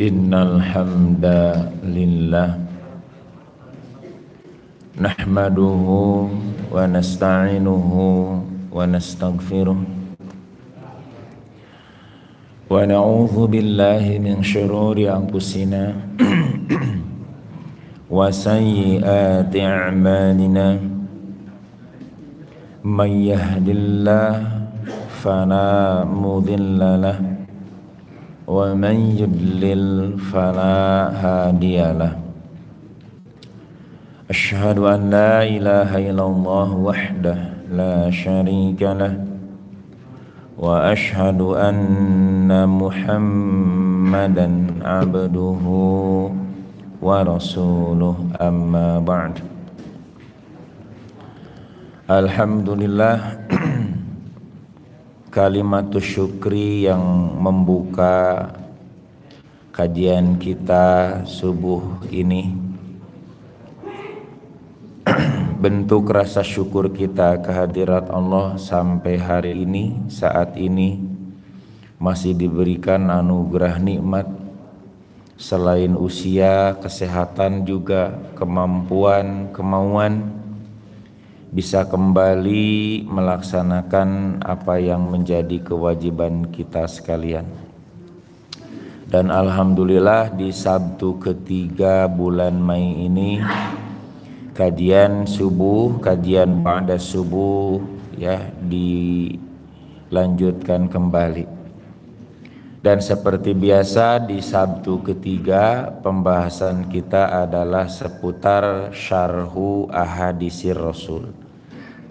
إن الحمد لله نحمده ونستعينه ونستغفره ونعوذ بالله من شرور أنفسنا وسيئات أعمالنا من يهد الله فلا مضل له ومن يدلل فلا هادي له أشهد أن لا إله إلا الله وحده لا شريك له وأشهد أن محمدا عبده ورسوله أما بعد الحمد لله kalimat syukri yang membuka kajian kita subuh ini bentuk rasa syukur kita kehadirat Allah sampai hari ini saat ini masih diberikan anugerah nikmat selain usia, kesehatan juga kemampuan, kemauan bisa kembali melaksanakan apa yang menjadi kewajiban kita sekalian. Dan alhamdulillah di Sabtu ketiga bulan Mei ini kajian subuh, kajian pada subuh ya dilanjutkan kembali. Dan seperti biasa di Sabtu ketiga pembahasan kita adalah seputar syarhu ahadisir Rasul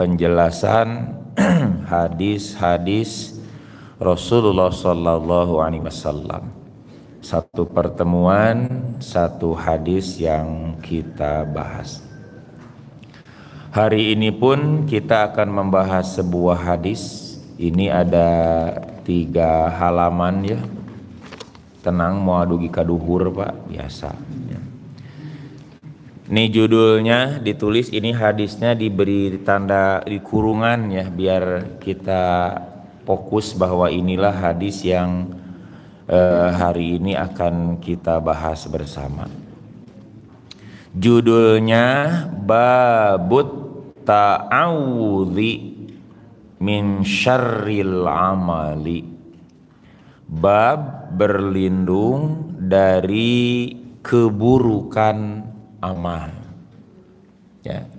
penjelasan hadis-hadis Rasulullah Sallallahu Alaihi Wasallam. Satu pertemuan, satu hadis yang kita bahas. Hari ini pun kita akan membahas sebuah hadis. Ini ada tiga halaman ya. Tenang mau adu gikaduhur pak biasa. Ya. Ini judulnya ditulis ini hadisnya diberi tanda di kurungan ya biar kita fokus bahwa inilah hadis yang eh, hari ini akan kita bahas bersama. Judulnya babut ta'awudhi min syarril amali. Bab berlindung dari keburukan amal. Ya.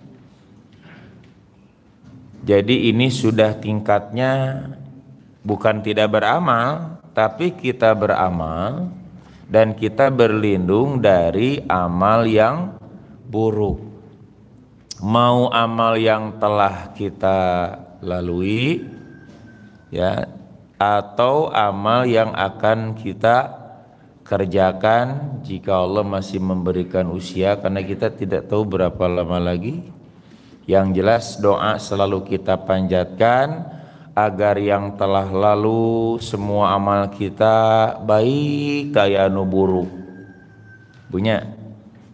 Jadi ini sudah tingkatnya bukan tidak beramal, tapi kita beramal dan kita berlindung dari amal yang buruk. Mau amal yang telah kita lalui ya atau amal yang akan kita kerjakan jika Allah masih memberikan usia karena kita tidak tahu berapa lama lagi yang jelas doa selalu kita panjatkan agar yang telah lalu semua amal kita baik kaya nu buruk punya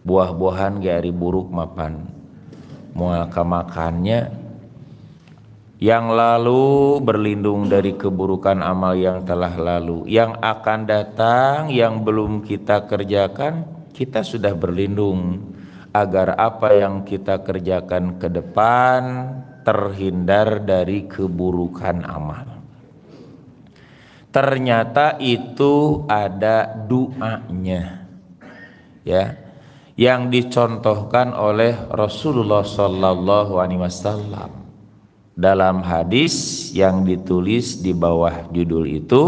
buah-buahan gari anu buruk mapan mual makannya yang lalu berlindung dari keburukan amal yang telah lalu, yang akan datang, yang belum kita kerjakan, kita sudah berlindung agar apa yang kita kerjakan ke depan terhindar dari keburukan amal. Ternyata itu ada doanya. Ya. Yang dicontohkan oleh Rasulullah sallallahu alaihi wasallam dalam hadis yang ditulis di bawah judul itu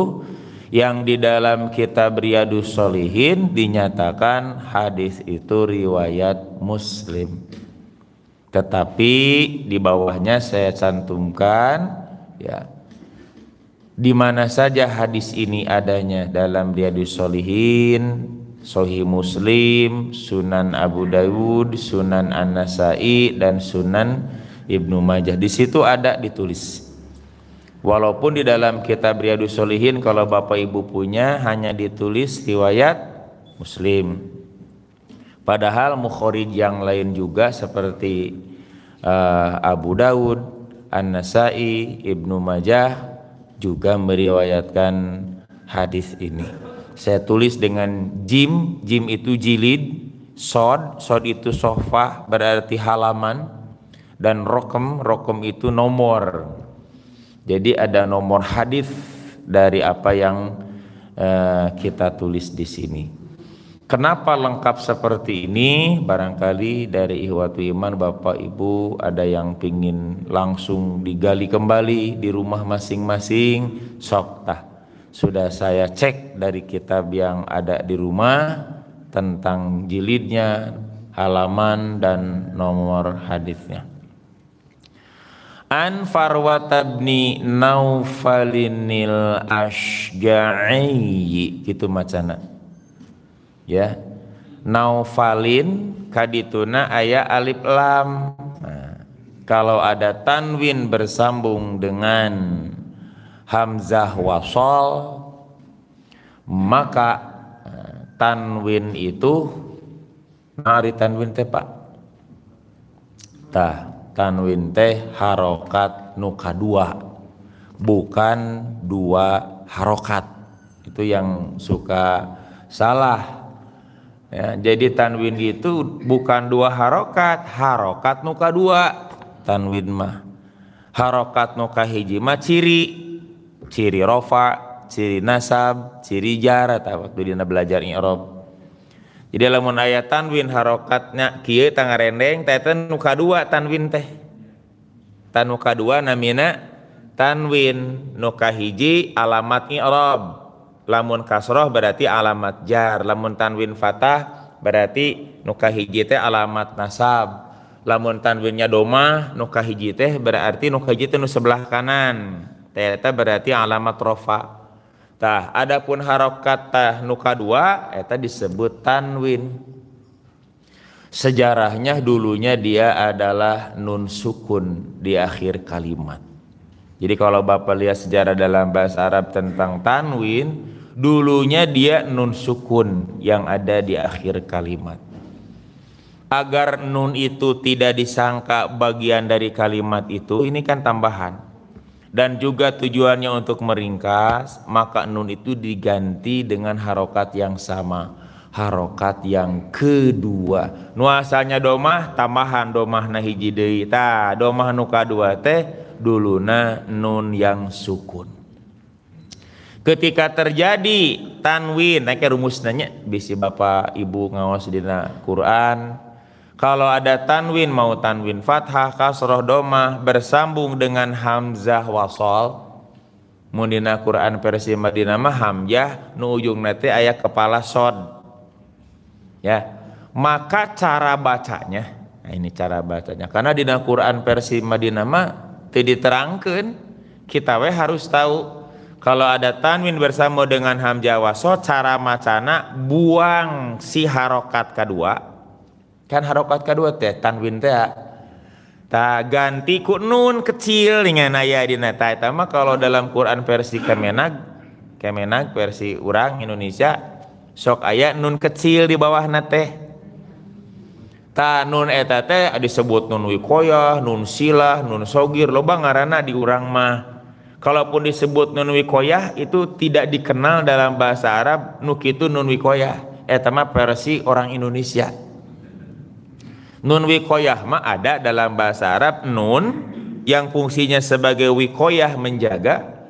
yang di dalam kitab Riyadus Solihin dinyatakan hadis itu riwayat Muslim. Tetapi di bawahnya saya cantumkan ya di mana saja hadis ini adanya dalam Riyadus Solihin, Sohi Muslim, Sunan Abu Dawud, Sunan An-Nasai dan Sunan Ibnu Majah. Di situ ada ditulis. Walaupun di dalam kitab Riyadu Solihin kalau Bapak Ibu punya hanya ditulis riwayat Muslim. Padahal mukhrij yang lain juga seperti uh, Abu Daud, An-Nasai, Ibnu Majah juga meriwayatkan hadis ini. Saya tulis dengan jim, jim itu jilid, sod, sod itu sofa berarti halaman, dan rokem rokem itu nomor jadi ada nomor hadis dari apa yang eh, kita tulis di sini kenapa lengkap seperti ini barangkali dari ihwatu iman bapak ibu ada yang pingin langsung digali kembali di rumah masing-masing tah? sudah saya cek dari kitab yang ada di rumah tentang jilidnya, halaman dan nomor hadisnya. An Farwata bin Naufalinil Asja'i gitu macana. Ya. Naufalin kadituna aya alif lam. Nah, kalau ada tanwin bersambung dengan hamzah wasol maka eh, tanwin itu nari tanwin teh Pak. Tah tanwin teh harokat nuka dua bukan dua harokat itu yang suka salah ya, jadi tanwin itu bukan dua harokat harokat nuka dua tanwin mah harokat nuka hiji mah ciri ciri rofa ciri nasab ciri jarat waktu dia belajar arab jadi lamun ayat tanwin harokatnya kia rendeng teten nuka dua tanwin teh tan nuka dua namina tanwin nuka hiji alamat i'rab lamun kasroh berarti alamat jar lamun tanwin fatah berarti nuka hiji teh alamat nasab lamun tanwinnya doma nuka hiji teh berarti nuka hiji teh nu sebelah kanan Ternyata berarti alamat rofa Tah, adapun harokat tah nuka dua, eta disebut tanwin. Sejarahnya dulunya dia adalah nun sukun di akhir kalimat. Jadi kalau Bapak lihat sejarah dalam bahasa Arab tentang tanwin, dulunya dia nun sukun yang ada di akhir kalimat. Agar nun itu tidak disangka bagian dari kalimat itu, ini kan tambahan dan juga tujuannya untuk meringkas, maka nun itu diganti dengan harokat yang sama. Harokat yang kedua. Nuasanya domah tambahan domah na hiji deui. domah nu kadua teh duluna nun yang sukun. Ketika terjadi tanwin, naiknya rumusnya bisi Bapak Ibu ngawas dina Quran, kalau ada tanwin mau tanwin fathah, kasroh, doma bersambung dengan hamzah wasol. Mundina Quran versi Madinah mah hamzah nu ujung nanti ayat kepala sod. Ya, maka cara bacanya, nah ini cara bacanya. Karena di Quran versi Madinah mah tidak diterangkan, kita we harus tahu kalau ada tanwin bersama dengan hamzah wasol cara macana buang si harokat kedua kan harokat kedua ya, teh tanwin ya. teh Ta ganti ku nun kecil dengan ayah di ta Tama mah kalau dalam Quran versi Kemenag Kemenag versi orang Indonesia sok ayat nun kecil di bawah nate Ta nun eta teh disebut nun wikoyah, nun silah, nun sogir Lo ngaranna di urang mah. Kalaupun disebut nun wikoyah itu tidak dikenal dalam bahasa Arab nuk itu nun wikoyah. Eta mah versi orang Indonesia. Nun wikoyah ma ada dalam bahasa Arab nun yang fungsinya sebagai wikoyah menjaga.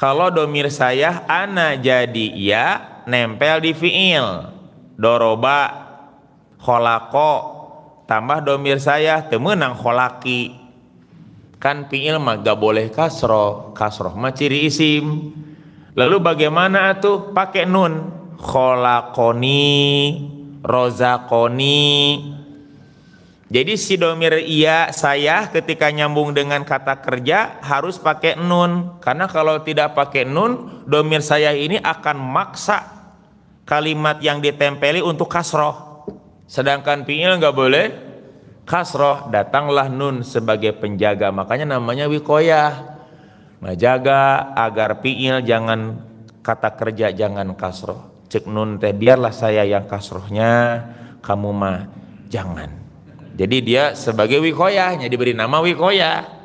Kalau domir saya ana jadi ya nempel di fiil. Doroba, kholako, tambah domir saya temenang kholaki. Kan fiil mah gak boleh kasroh, kasroh mah ciri isim. Lalu bagaimana tuh pakai nun? Kholakoni, rozakoni, jadi si domir iya saya ketika nyambung dengan kata kerja harus pakai nun. Karena kalau tidak pakai nun, domir saya ini akan maksa kalimat yang ditempeli untuk kasroh. Sedangkan fi'il nggak boleh kasroh. Datanglah nun sebagai penjaga. Makanya namanya wikoyah. Menjaga nah, agar fi'il jangan kata kerja jangan kasroh. Cek nun teh biarlah saya yang kasrohnya, kamu mah jangan jadi dia sebagai wikoyahnya diberi nama wikoyah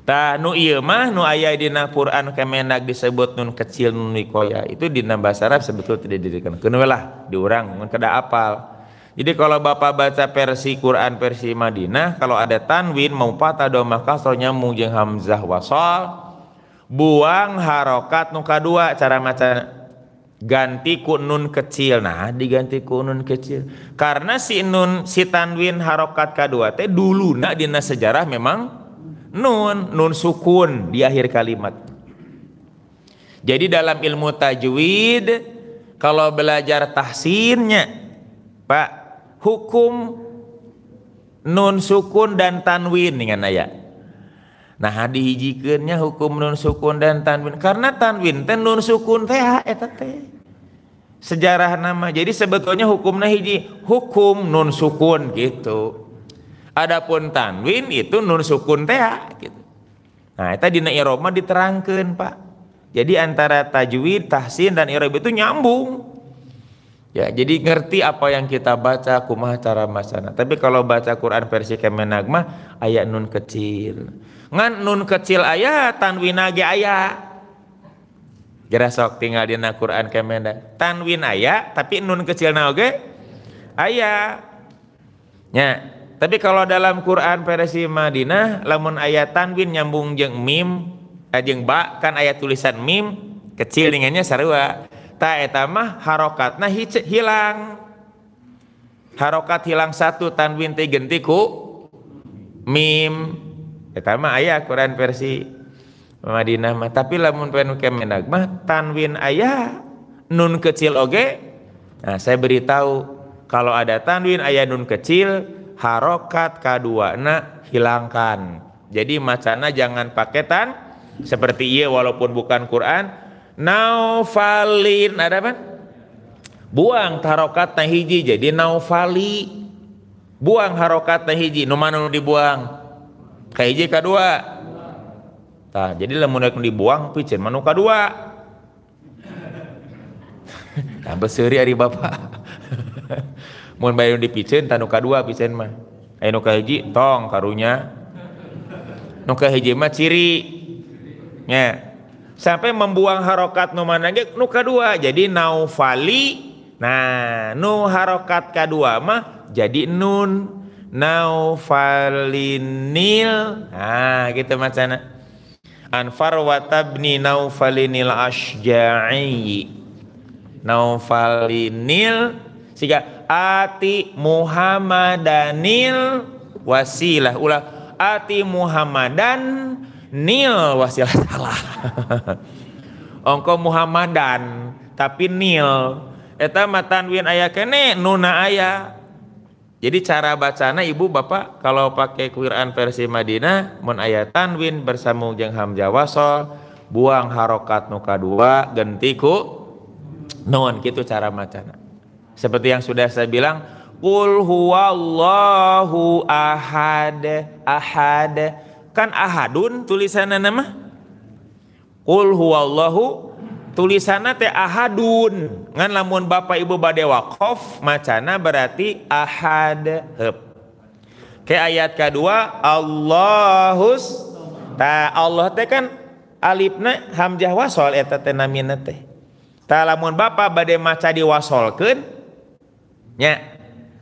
Ta nu iya mah nu ayah dina Quran kemenak disebut nun kecil nun wikoya itu dina bahasa Arab sebetul tidak didirikan kenapa lah diurang kada apal jadi kalau bapak baca versi Quran versi Madinah kalau ada tanwin mau patah doa kasro nyambung jeung hamzah wasal buang harokat nu kedua cara maca ganti ku nun kecil nah diganti ku nun kecil karena si nun si tanwin harokat kedua teh dulu nak dina sejarah memang nun nun sukun di akhir kalimat jadi dalam ilmu tajwid kalau belajar tahsinnya pak hukum nun sukun dan tanwin dengan ayat nah dihijikannya hukum nun sukun dan tanwin karena tanwin teh nun sukun teh ah, eta teh sejarah nama jadi sebetulnya hukumnya hiji hukum nun sukun gitu adapun tanwin itu nun sukun teh ah, gitu nah eta dina iroma diterangkan pak jadi antara tajwid tahsin dan irob itu nyambung Ya, jadi ngerti apa yang kita baca kumaha cara masana. Tapi kalau baca Quran versi Kemenag mah nun kecil ngan nun kecil ayah tanwin aja ayah Gerah sok tinggal di Quran kemenda tanwin ayah tapi nun kecil oge ayah ya tapi kalau dalam Quran versi Madinah lamun ayat tanwin nyambung jeng mim ajeng eh, ba kan ayat tulisan mim kecil dengannya sarua ta eta mah harokatna hilang harokat hilang satu tanwin teh genti mim pertama ayah Quran versi Madinah mah tapi lamun pengen kemenag mah tanwin ayah nun kecil oge okay? nah saya beritahu kalau ada tanwin ayah nun kecil harokat kedua na hilangkan jadi macana jangan pakai tan seperti iya walaupun bukan Quran naufalin ada apa buang harokat hiji jadi naufali buang harokat hiji nu dibuang k kadua Nah, jadi lamun rek dibuang piceun manu dua, Tambah seuri hari bapak. Mau Mun bayu dipiceun tanu kadua piceun mah. Aya eh, nu kahiji tong karunya. Nuka kahiji mah ciri. Nya. Sampai membuang harokat nu mana ge nu kadua. Jadi naufali. Nah, nu harokat kadua mah jadi nun Naufalinil ah gitu macana anfar watabni Naufalinil Asja'i Naufalinil sehingga ati Muhammadanil wasilah ulah ati Muhammadan nil wasilah salah ongko Muhammadan tapi nil eta matanwin ayah kene nuna ayah jadi cara bacana ibu bapak kalau pakai Quran versi Madinah mun ayat tanwin bersambung jeung hamzah buang harokat nuka dua gentiku nun gitu cara bacana Seperti yang sudah saya bilang Qul huwallahu ahad ahad kan ahadun tulisannya nama Qul huwallahu tulisannya teh ahadun ngan lamun bapak ibu bade wakaf macana berarti ahad hep ke ayat kedua Allahus ta Allah teh kan alifna hamzah wasol eta teh namina teh ta lamun bapak bade maca diwasolkeun nya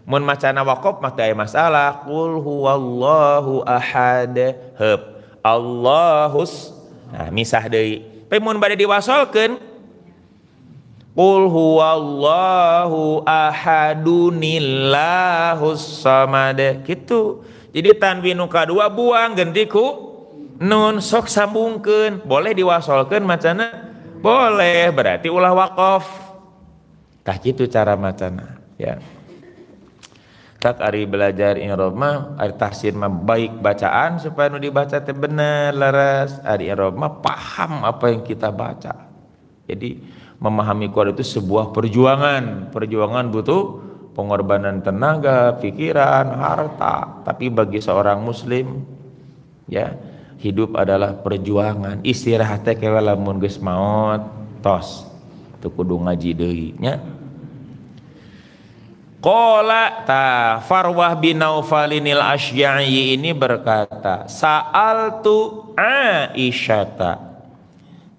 mun macana wakaf mah teh masalah kul huwallahu ahad hep Allahus nah misah deui pemun bade diwasolkeun Qul huwallahu ahadunillahus samad. Gitu. Jadi tanwin dua buang gentiku nun sok sambungkeun. Boleh diwasolkeun macana? Boleh. Berarti ulah wakof. Tah kitu cara macana. Ya tak Ari belajar Iroma tahsin baik bacaan supaya nu dibaca teh bener laras Ari Iroma paham apa yang kita baca jadi memahami Quran itu sebuah perjuangan perjuangan butuh pengorbanan tenaga pikiran harta tapi bagi seorang muslim ya hidup adalah perjuangan Istirahatnya teh kewe lamun tos tuh kudu ngaji deh, ya. Qala ta Farwah bin Naufalinil Asy'ai ini berkata, "Sa'altu Aisyata."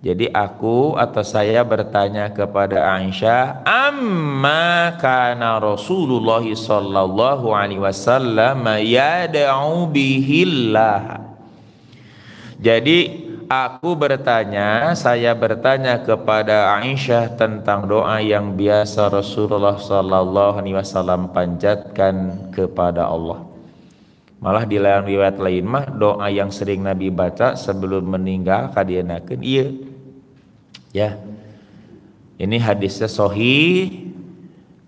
Jadi aku atau saya bertanya kepada Aisyah, "Amma kana Rasulullah sallallahu alaihi wasallam yad'u bihillah." Jadi Aku bertanya, saya bertanya kepada Aisyah tentang doa yang biasa Rasulullah Sallallahu Alaihi Wasallam panjatkan kepada Allah. Malah di lain riwayat lain mah doa yang sering Nabi baca sebelum meninggal kadianakan iya. Ya. Ini hadisnya sohi,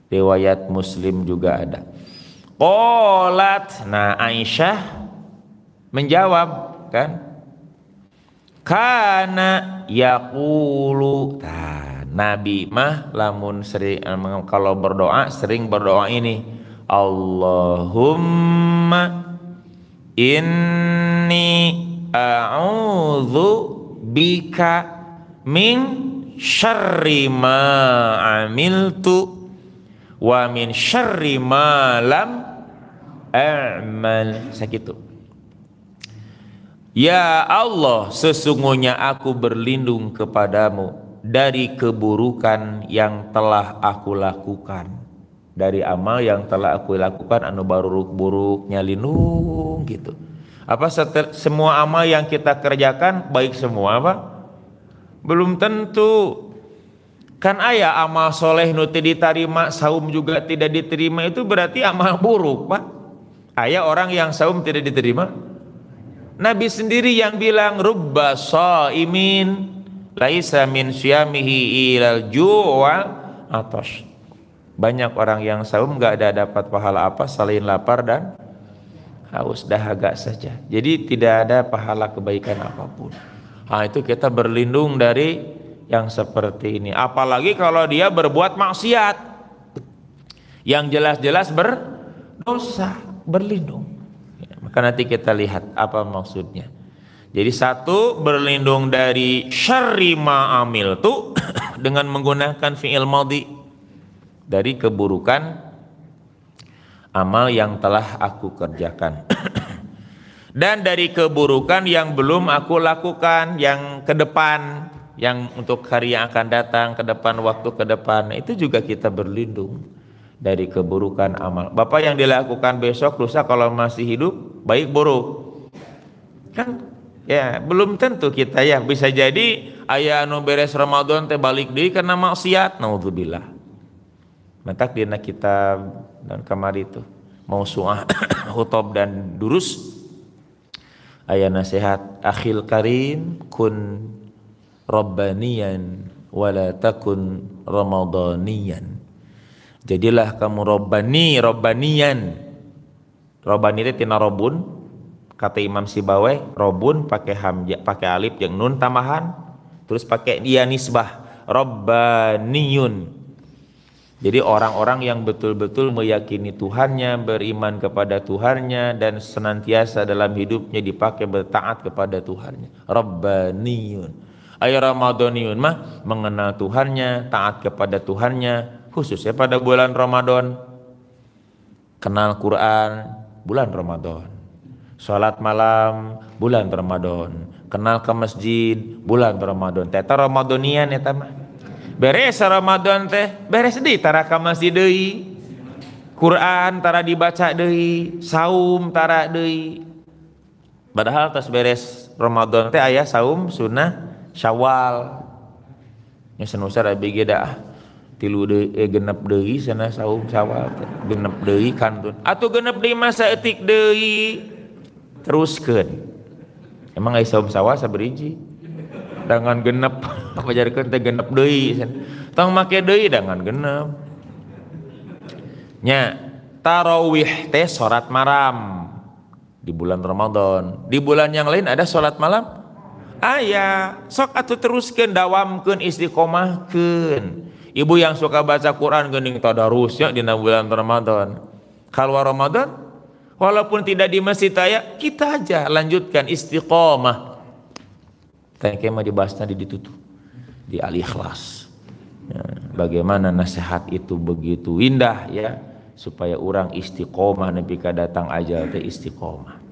riwayat Muslim juga ada. Qolat. Nah, Aisyah menjawab kan Kana yakulu nah, Nabi mah lamun sering kalau berdoa sering berdoa ini. Allahumma inni a'udzu bika min syarri ma amiltu wa min syarri ma lam a'mal sakitu Ya Allah, sesungguhnya aku berlindung kepadamu dari keburukan yang telah aku lakukan. Dari amal yang telah aku lakukan anu baru buruknya lindung gitu. Apa setel, semua amal yang kita kerjakan baik semua apa? Belum tentu. Kan ayah amal soleh nuti diterima, saum juga tidak diterima itu berarti amal buruk, Pak. Ayah orang yang saum tidak diterima, Nabi sendiri yang bilang rubba saimin laisa min syamihi ilal ju'wal atas. Banyak orang yang saum gak ada dapat pahala apa selain lapar dan haus dahaga saja. Jadi tidak ada pahala kebaikan apapun. Nah, itu kita berlindung dari yang seperti ini. Apalagi kalau dia berbuat maksiat yang jelas-jelas berdosa, berlindung. Maka nanti kita lihat apa maksudnya. Jadi satu berlindung dari syarri amil tu dengan menggunakan fi'il madhi dari keburukan amal yang telah aku kerjakan. Dan dari keburukan yang belum aku lakukan yang ke depan yang untuk hari yang akan datang ke depan waktu ke depan itu juga kita berlindung dari keburukan amal. Bapak yang dilakukan besok lusa kalau masih hidup baik buruk. Kan ya belum tentu kita ya bisa jadi ayah anu beres Ramadan teh balik deui karena maksiat naudzubillah. Matak dina kita dan kamari itu mau suah hutob dan durus ayah nasihat akhil karim kun rabbaniyan wala takun ramadaniyan Jadilah kamu robbani, robbanian. Robbani itu tina robun, kata Imam Sibawai, robun pakai hamja pakai alif yang nun tamahan, terus pakai dia nisbah, Jadi orang-orang yang betul-betul meyakini Tuhannya, beriman kepada Tuhannya dan senantiasa dalam hidupnya dipakai bertaat kepada Tuhannya. Rabbaniyun. Ay Ramadhaniyun mah mengenal Tuhannya, taat kepada Tuhannya, khususnya pada bulan Ramadan. Kenal Quran bulan Ramadan. Sholat malam bulan Ramadan. Kenal ke masjid bulan Ramadan. Teta Ramadanian ya mah. Beres Ramadan teh, beres deui tarak ka masjid deui. Quran tara dibaca deui, saum tara deui. Padahal tas beres Ramadan teh ayah saum sunnah Syawal. Ya senusa abi ge tilu de, eh, genep deui sana saum sawal genep deui kantun atau genep deui masa etik deui teruskeun emang ai saum sawal sabariji dengan genep pajarkeun teh genep deui tong make deui dengan genep nya tarawih teh salat maram di bulan Ramadan di bulan yang lain ada salat malam ayah sok atau teruskan dawamkan istiqomahkan Ibu yang suka baca Quran gening tadarusnya di bulan Ramadan. Kalau Ramadan walaupun tidak di masjid aja ya, kita aja lanjutkan istiqomah. Tanya mah dibahas tadi ditutup di al ikhlas. Ya, bagaimana nasihat itu begitu indah ya supaya orang istiqomah nabi datang aja teh istiqomah.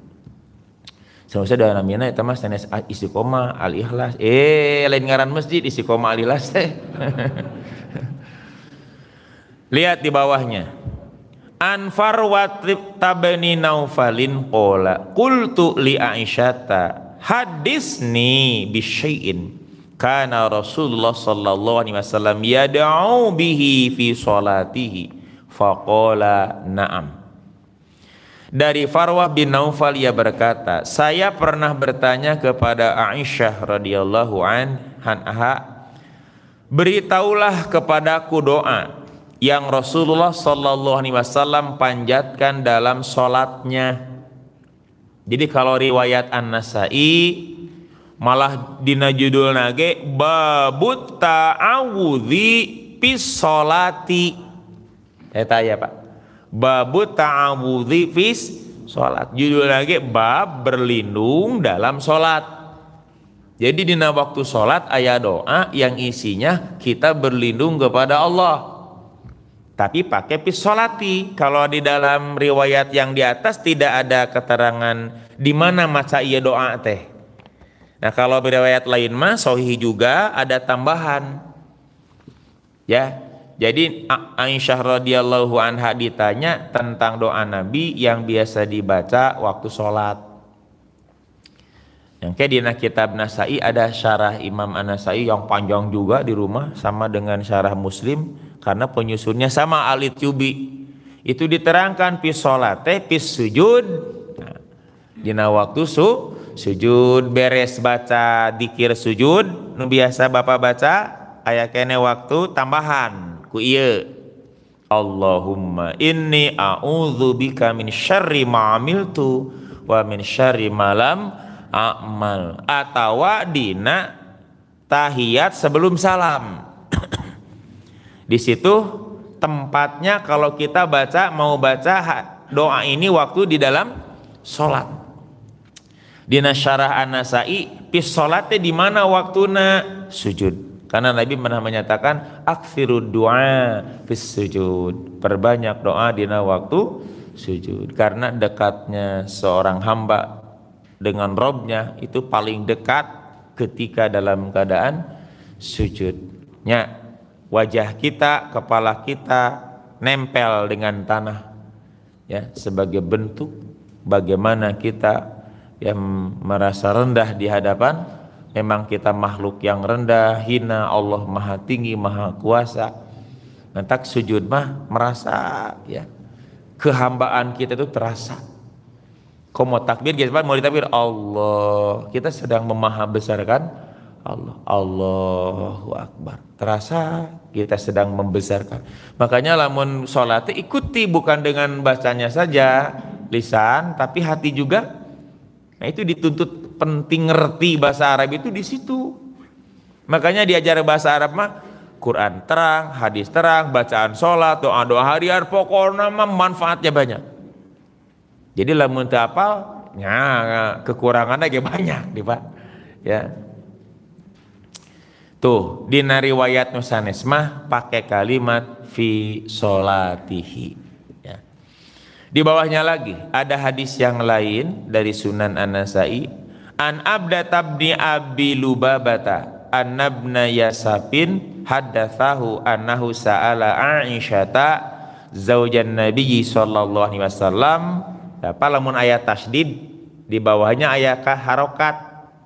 Selesai dalam namina itu mas tenes ah, istiqomah al ikhlas. Eh lain ngaran masjid istiqomah al ikhlas teh. Lihat di bawahnya. Anfar watrib tabani naufalin kola kultu li aisyata hadisni bisyai'in karena Rasulullah sallallahu alaihi wasallam yad'u bihi fi salatihi faqala na'am dari Farwah bin Naufal ia berkata, saya pernah bertanya kepada Aisyah radhiyallahu anha, beritahulah kepadaku doa yang Rasulullah Shallallahu Alaihi Wasallam panjatkan dalam sholatnya. Jadi kalau riwayat An Nasai malah dina judul nage babut ta'awudi pis solati. Eta ya pak. Babut ta'awudi pis sholat. Judul nage bab berlindung dalam sholat. Jadi dina waktu sholat ayat doa yang isinya kita berlindung kepada Allah tapi pakai pisolati. Kalau di dalam riwayat yang di atas tidak ada keterangan di mana masa ia doa teh. Nah kalau riwayat lain mah sohih juga ada tambahan. Ya, jadi Aisyah radhiyallahu anha ditanya tentang doa Nabi yang biasa dibaca waktu sholat. Yang kayak di kitab Nasai ada syarah Imam Anasai yang panjang juga di rumah sama dengan syarah Muslim karena penyusunnya sama alit yubi itu diterangkan pis pis sujud nah, dina waktu su sujud beres baca dikir sujud nu biasa bapak baca ayah kene waktu tambahan ku iya Allahumma inni bika min syarri ma'amiltu wa min syarri malam a'mal atawa dina tahiyat sebelum salam di situ tempatnya kalau kita baca mau baca doa ini waktu di dalam sholat. Di nasyarah anasai pis sholatnya di mana waktunya sujud. Karena Nabi pernah menyatakan akfirud doa pis sujud. Perbanyak doa di waktu sujud. Karena dekatnya seorang hamba dengan robnya itu paling dekat ketika dalam keadaan sujudnya wajah kita, kepala kita nempel dengan tanah ya sebagai bentuk bagaimana kita yang merasa rendah di hadapan memang kita makhluk yang rendah, hina, Allah Maha Tinggi, Maha Kuasa. tak sujud mah merasa ya kehambaan kita itu terasa. Kau mau takbir, mau ditakbir Allah. Kita sedang memaha besarkan Allah. Allahu Akbar. Terasa kita sedang membesarkan. Makanya lamun sholat ikuti bukan dengan bacanya saja lisan, tapi hati juga. Nah itu dituntut penting ngerti bahasa Arab itu di situ. Makanya diajar bahasa Arab mah Quran terang, hadis terang, bacaan sholat, doa-doa harian, pokoknya mah manfaatnya banyak. Jadi lamun apa? Ya, kekurangannya banyak, nih Pak. Ya, Tuh, di riwayat nusanes mah pakai kalimat fi solatihi. Ya. Di bawahnya lagi ada hadis yang lain dari Sunan An-Nasai. An Abda tabni Abi Lubabata an nabna Yasabin haddatsahu annahu sa'ala Aisyata zaujan Nabi sallallahu alaihi wasallam. Apa lamun ayat tasdid di bawahnya ayat harokat.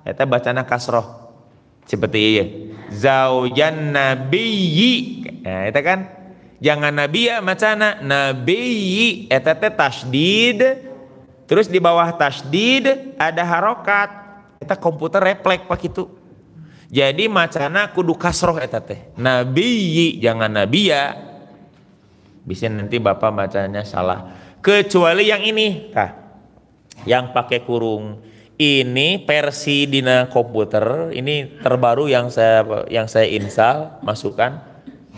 Eta bacana kasroh. Seperti iya zaujan nabiyyi nah itu kan jangan nabi nabiya macana nabiyyi eta teh tasdid terus di bawah tasdid ada harokat Kita komputer refleks pak itu jadi macana kudu kasroh eta teh nabiyyi jangan ya bisa nanti bapak bacanya salah kecuali yang ini tah yang pakai kurung ini versi dina komputer, ini terbaru yang saya yang saya install, masukkan.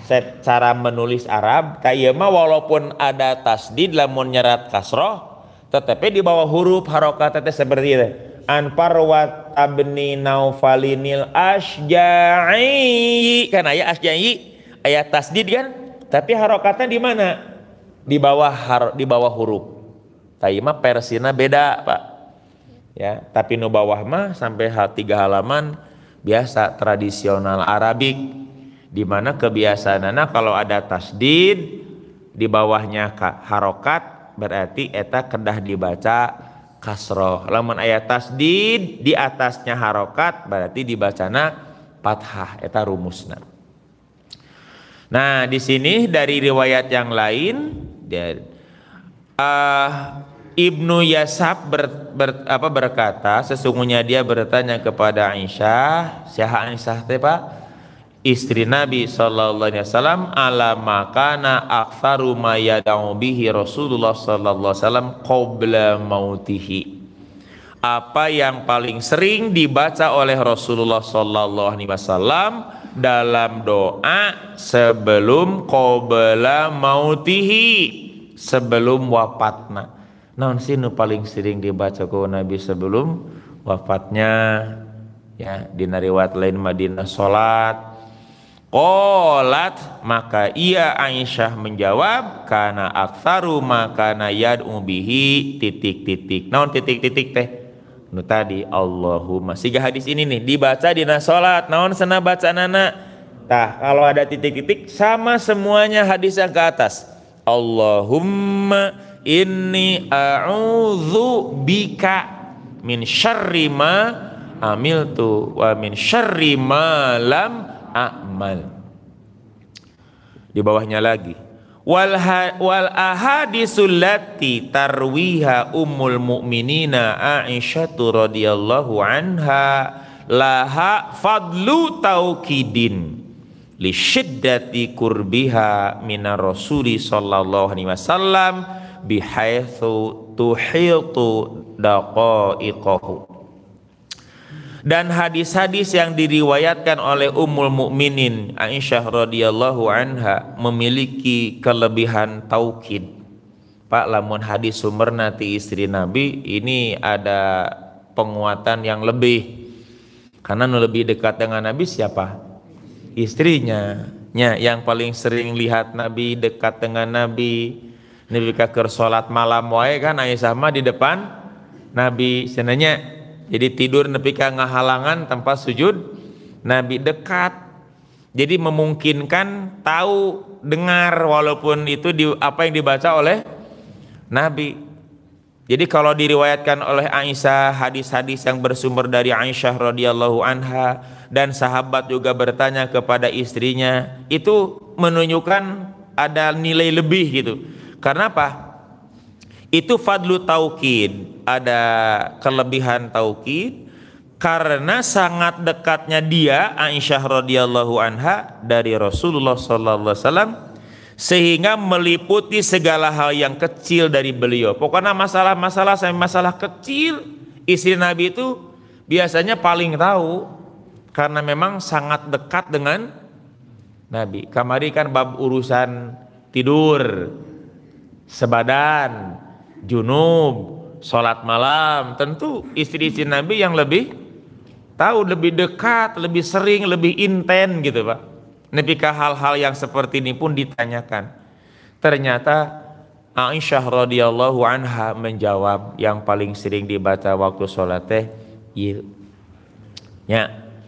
set cara menulis Arab, kayak iya mah walaupun ada tasdid lamun nyerat kasroh, tetapi di bawah huruf harokat teteh seperti itu. Anparwat abni naufalinil asja'i. Kan ayat asja'i, ayat tasdid kan? Tapi harokatnya di mana? Di bawah har, di bawah huruf. Tapi iya mah persina beda, Pak ya tapi nu bawah mah sampai hal tiga halaman biasa tradisional Arabik di mana kebiasaanana kalau ada tasdid di bawahnya harokat berarti eta kedah dibaca kasroh lamun ayat tasdid di atasnya harokat berarti dibacana fathah eta rumusna nah di sini dari riwayat yang lain dan uh, ah, Ibnu Yasab ber, ber, apa berkata sesungguhnya dia bertanya kepada Aisyah, "Siapa Aisyah teh, Pak?" Istri Nabi sallallahu alaihi wasallam ala makana aktsaru ma yad'u bihi Rasulullah sallallahu alaihi wasallam qabla mautihi. Apa yang paling sering dibaca oleh Rasulullah sallallahu alaihi wasallam dalam doa sebelum qabla mautihi, sebelum wafatna naon sih nu paling sering dibaca ku Nabi sebelum wafatnya ya di riwayat lain Madinah salat Qolat maka ia Aisyah menjawab karena aksaru maka yad ubihi titik-titik. Naon titik-titik teh? Nu tadi Allahumma. Siga hadis ini nih dibaca di salat. Naon sana baca nana? Tah kalau ada titik-titik sama semuanya hadis yang ke atas. Allahumma Inni a'udzu bika min syarri ma amiltu wa min syarri ma lam a'mal. Di bawahnya lagi. Wal, ha, wal ahadisul lati tarwiha ummul mu'minina Aisyatu radhiyallahu anha laha fadlu taukidin li syiddati kurbiha minar rasuli sallallahu alaihi wasallam bihaitsu tuhitu daqaiqahu dan hadis-hadis yang diriwayatkan oleh Ummul Mukminin Aisyah radhiyallahu anha memiliki kelebihan taukid. Pak lamun hadis sumber nanti istri Nabi ini ada penguatan yang lebih. Karena lebih dekat dengan Nabi siapa? Istrinya. Ya, yang paling sering lihat Nabi, dekat dengan Nabi, Nabi kakir sholat malam wae kan Aisyah mah di depan Nabi senanya jadi tidur nepi ka ngahalangan tanpa sujud Nabi dekat jadi memungkinkan tahu dengar walaupun itu di apa yang dibaca oleh Nabi jadi kalau diriwayatkan oleh Aisyah hadis-hadis yang bersumber dari Aisyah radhiyallahu anha dan sahabat juga bertanya kepada istrinya itu menunjukkan ada nilai lebih gitu karena apa? Itu fadlu taukid, ada kelebihan taukid karena sangat dekatnya dia Aisyah radhiyallahu anha dari Rasulullah saw sehingga meliputi segala hal yang kecil dari beliau. Pokoknya masalah-masalah sampai masalah kecil istri Nabi itu biasanya paling tahu karena memang sangat dekat dengan Nabi. Kamari kan bab urusan tidur, sebadan, junub, sholat malam. Tentu istri-istri Nabi yang lebih tahu, lebih dekat, lebih sering, lebih inten gitu Pak. Nepika hal-hal yang seperti ini pun ditanyakan. Ternyata Aisyah radhiyallahu anha menjawab yang paling sering dibaca waktu sholat teh iya. ya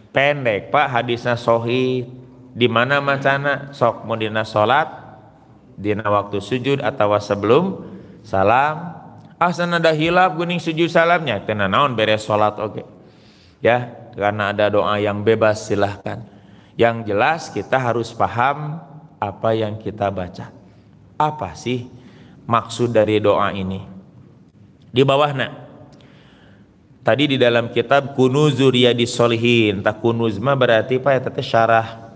pendek pak hadisnya sohi di mana macana sok mundina sholat dina waktu sujud atau sebelum salam asana ada hilap guning sujud salamnya tena naon beres sholat oke okay. ya karena ada doa yang bebas silahkan yang jelas kita harus paham apa yang kita baca apa sih maksud dari doa ini di bawah nak tadi di dalam kitab kunuzuriyadi solihin tak kunuzma berarti pak ya teteh syarah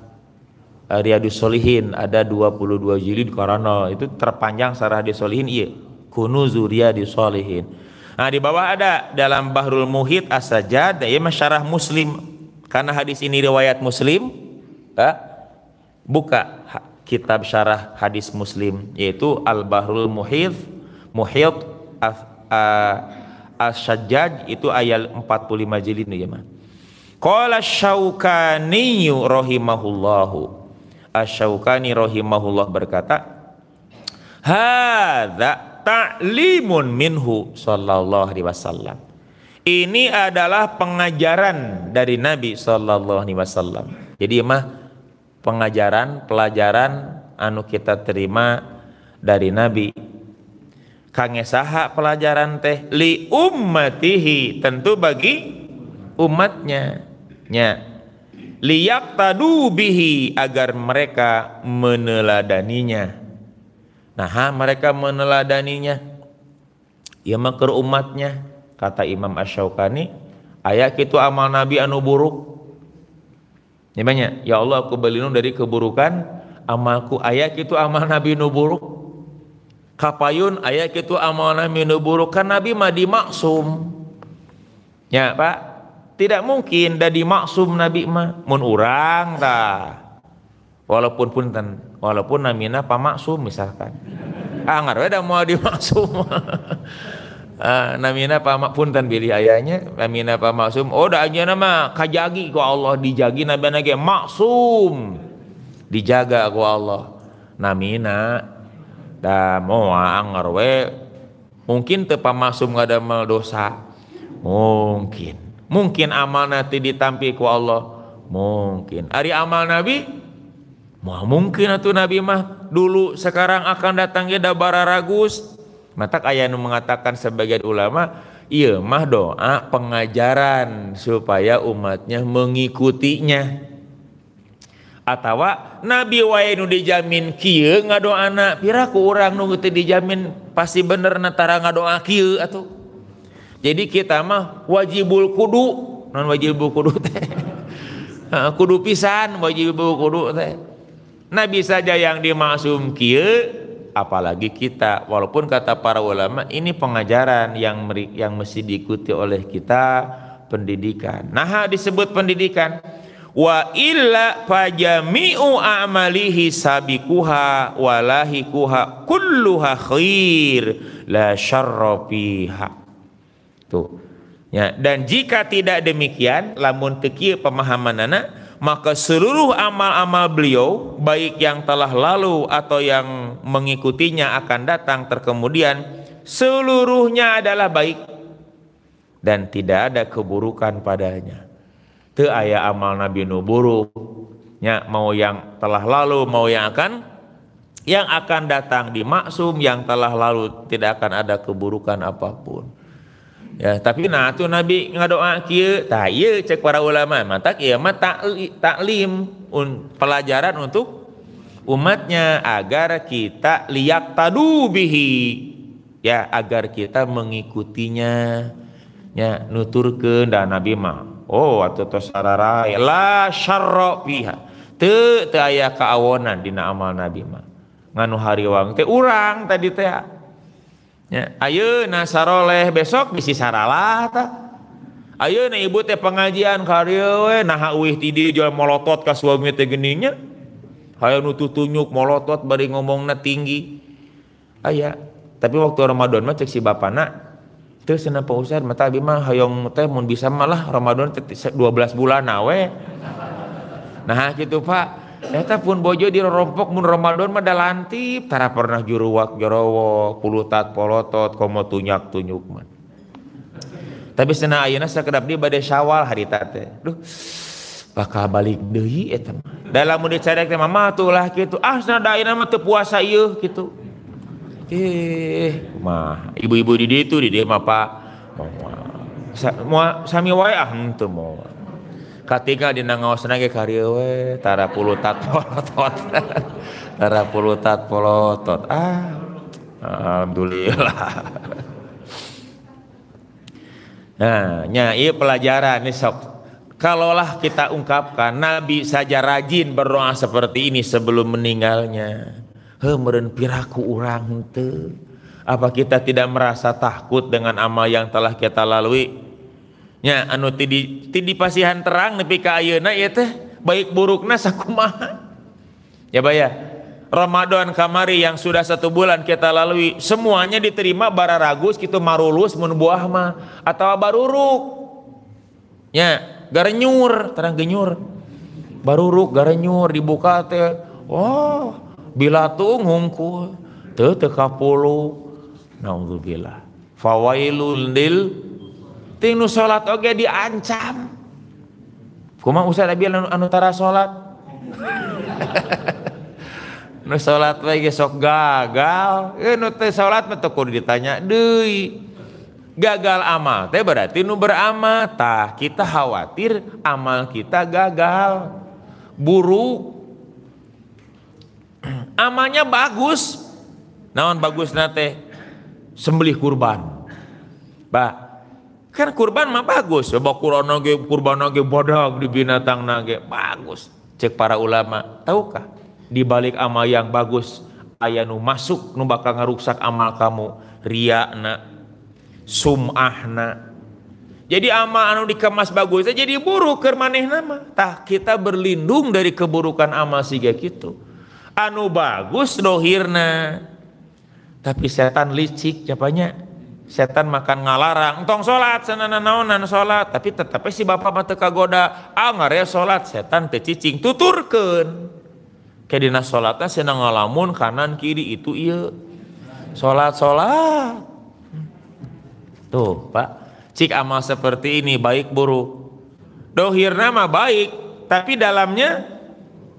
Eh, Riyadus Solihin ada 22 jilid karena itu terpanjang sarah di Solihin iya Kunuzu Riyadus Solihin nah di bawah ada dalam Bahrul Muhit Asajad ya masyarah Muslim karena hadis ini riwayat Muslim ya, buka kitab syarah hadis Muslim yaitu Al Bahrul Muhit Muhit Asajad eh, itu ayat 45 jilid ya mah Qala Syaukaniyu rahimahullahu Asyaukani rahimahullah berkata, "Hadza ta'limun minhu sallallahu alaihi wasallam." Ini adalah pengajaran dari Nabi sallallahu alaihi wasallam. Jadi mah pengajaran, pelajaran anu kita terima dari Nabi. Kange saha pelajaran teh li ummatihi tentu bagi umatnya. Nya, liyak tadu bihi agar mereka meneladaninya. Nah, mereka meneladaninya. Ya makar umatnya, kata Imam ash ayat itu amal Nabi anu buruk. Ini ya, banyak. Ya Allah aku berlindung dari keburukan, amalku ayat itu amal Nabi anu buruk. Kapayun ayat itu amal Nabi anu buruk. Kan Nabi madi maksum. Ya Pak, tidak mungkin dari maksum nabi ma, mun urang ta walaupun punten walaupun namina pamaksum misalkan ah ah, ada mau dimaksum Uh, namina pamak punten pilih ayahnya namina pamaksum oh dah aja nama kajagi ku Allah dijagi nabi nage maksum dijaga ku Allah namina da moa anggar we mungkin tepa masum mal dosa mungkin Mungkin amal nanti ditampi ku Allah. Mungkin. hari amal Nabi? mah mungkin atau Nabi mah dulu sekarang akan datangnya da ragus. Mata ayah mengatakan sebagian ulama, iya mah doa pengajaran supaya umatnya mengikutinya. Atau Nabi wae nu dijamin kieu ngadoana, pira ku urang nu dijamin pasti bener natara ngadoa kieu atuh. Jadi kita mah wajibul kudu, non wajibul kudu teh. kudu pisan wajibul kudu teh. Nah bisa saja yang dimaksum kieu apalagi kita walaupun kata para ulama ini pengajaran yang meri, yang mesti diikuti oleh kita pendidikan. Nah disebut pendidikan wa illa fajami'u amalihi sabikuha walahiquha kulluha khair la syarra fiha Tuh. Ya, dan jika tidak demikian, lamun teki pemahaman anak, maka seluruh amal-amal beliau, baik yang telah lalu atau yang mengikutinya akan datang terkemudian, seluruhnya adalah baik dan tidak ada keburukan padanya. Itu ayat amal Nabi nu ya, mau yang telah lalu, mau yang akan yang akan datang dimaksum, yang telah lalu tidak akan ada keburukan apapun. Ya, tapi nah tu Nabi ngadoa akhir, tah iya cek para ulama, mata iya, mah taklim, taklim un, pelajaran untuk umatnya agar kita lihat tadubihi, Ya, agar kita mengikutinya. Ya, nuturkeun da Nabi mah. Oh, atau tos sararai la syarra piha. Teu teu aya kaawonan dina amal Nabi mah. Nganu hariwang teh urang tadi teh Ya, ayo nasaroleh besok bisi saralah tak? Ayo na ibu teh pengajian karya nahauih nah uih tidi jual molotot ke suami teh geninya. Hayo nu tutunyuk molotot bari na tinggi. ayo tapi waktu Ramadan mah cek si bapana itu cenah Pak Ustaz mata abi mah hayong teh mun bisa malah Ramadan 12 bulan nawe, Nah gitu Pak. Eta pun bojo di rompok mun Ramadan mah dalantip tara pernah juruwak jorowo pulutat polotot komo tunyak tunyuk man. Tapi sena ayeuna sakedap di badai syawal hari tate. Duh bakal balik deui eta mah. Dalam mun dicarek teh mah tuh lah kitu. Ah sena da ayeuna mah teu puasa ieu kitu. Eh mah ibu-ibu di ditu tuh di dieu mah Pak. Mau sami wae ah henteu hmm, ketika di nangau senangnya karyawe tara pulutat polotot tara pulutat polotot ah alhamdulillah nah nyai iya pelajaran nih sok kalaulah kita ungkapkan Nabi saja rajin berdoa seperti ini sebelum meninggalnya hemeren piraku orang te apa kita tidak merasa takut dengan amal yang telah kita lalui Ya anu tidi tidi pasihan terang nepi ka ayeuna ieu iya teh baik burukna sakumaha. Ya bayar ya. Ramadan kamari yang sudah satu bulan kita lalui semuanya diterima bara ragus gitu marulus mun buah mah atawa baruruk. Ya, garenyur, terang genyur. Baruruk garenyur dibuka teh. Wah, oh, bila tuh ngungkul teu teu kapulu. Nauzubillah. Fawailul lil ting nu salat oge diancam kumaha usah tapi anu, anu tara salat nu salat we sok gagal Eh nu teh salat mah ditanya deui gagal amal teh berarti nu beramal tah kita khawatir amal kita gagal buruk amalnya bagus naon bagus nate sembelih kurban Pak Kan kurban mah bagus, coba ya, kurban nage, kurban nage bodoh di binatang nage, bagus. Cek para ulama, tahukah di balik amal yang bagus ayah nu masuk nu bakal ngerusak amal kamu Ria na, sumah na. jadi amal anu dikemas bagus eh, jadi buruk kermaneh nama. mah tah kita berlindung dari keburukan amal siga gitu. anu bagus dohirna tapi setan licik capanya setan makan ngalarang entong sholat, sanana naonan sholat, tapi tetap si bapak mata kagoda ah ngare sholat, setan pecicing tuturkeun ke dina sholatnya senang ngalamun kanan kiri itu iya sholat sholat, tuh pak cik amal seperti ini baik buruk dohir nama baik tapi dalamnya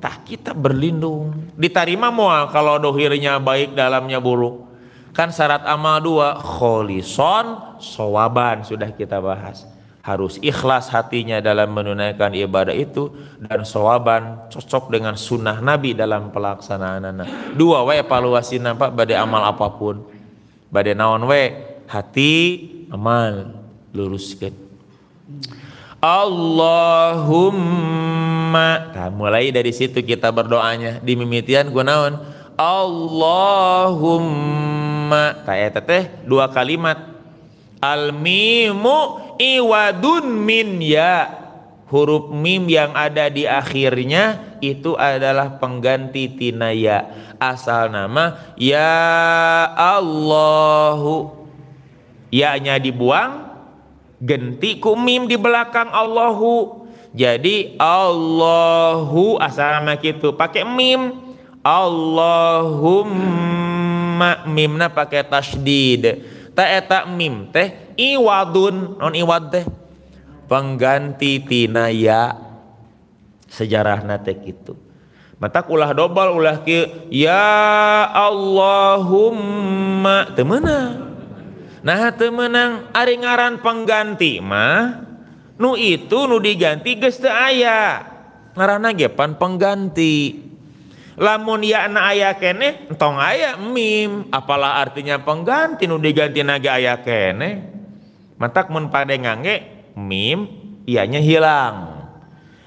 tak kita berlindung ditarima mual kalau dohirnya baik dalamnya buruk Kan syarat amal dua, kholison, sowaban sudah kita bahas. Harus ikhlas hatinya dalam menunaikan ibadah itu dan sowaban cocok dengan sunnah Nabi dalam pelaksanaan. Dua we evaluasi nampak badai amal apapun. Badai naon we hati amal luruskan. Allahumma nah, mulai dari situ kita berdoanya di mimitian gunawan Allahumma sama kayak eh, teteh dua kalimat al mimu iwadun min ya huruf mim yang ada di akhirnya itu adalah pengganti tina ya asal nama ya Allahu ya-nya dibuang genti ku mim di belakang Allahu jadi Allahu asal nama gitu pakai mim Allahumma amma mimna pakai tasdid ta eta eh, mim teh iwadun non iwad teh pengganti tina ya sejarah nate itu mata ulah dobal ulah ki ya Allahumma temenang nah temenang ari ngaran pengganti mah nu itu nu diganti geus teu aya ngaranna gepan pengganti lamun na ayah kene entong ayah mim apalah artinya pengganti nu ganti naga ayah kene matak mun pada ngangge mim ianya hilang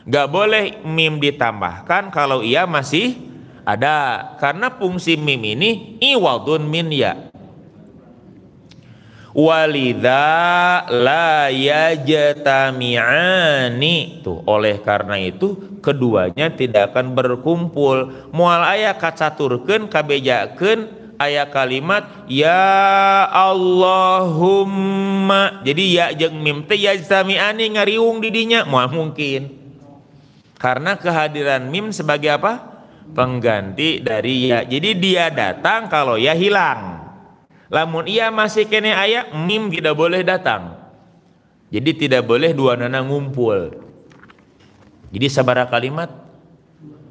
Gak boleh mim ditambahkan kalau ia masih ada karena fungsi mim ini iwal iwadun min ya walidha la yajtami'ani tuh oleh karena itu keduanya tidak akan berkumpul mual aya kacaturkeun kabejakeun aya kalimat ya Allahumma jadi ya jeung mim teh yajtami'ani ngariung didinya mual mungkin karena kehadiran mim sebagai apa pengganti dari ya jadi dia datang kalau ya hilang Lamun ia masih kene ayah mim tidak boleh datang. Jadi tidak boleh dua nana ngumpul. Jadi sabara kalimat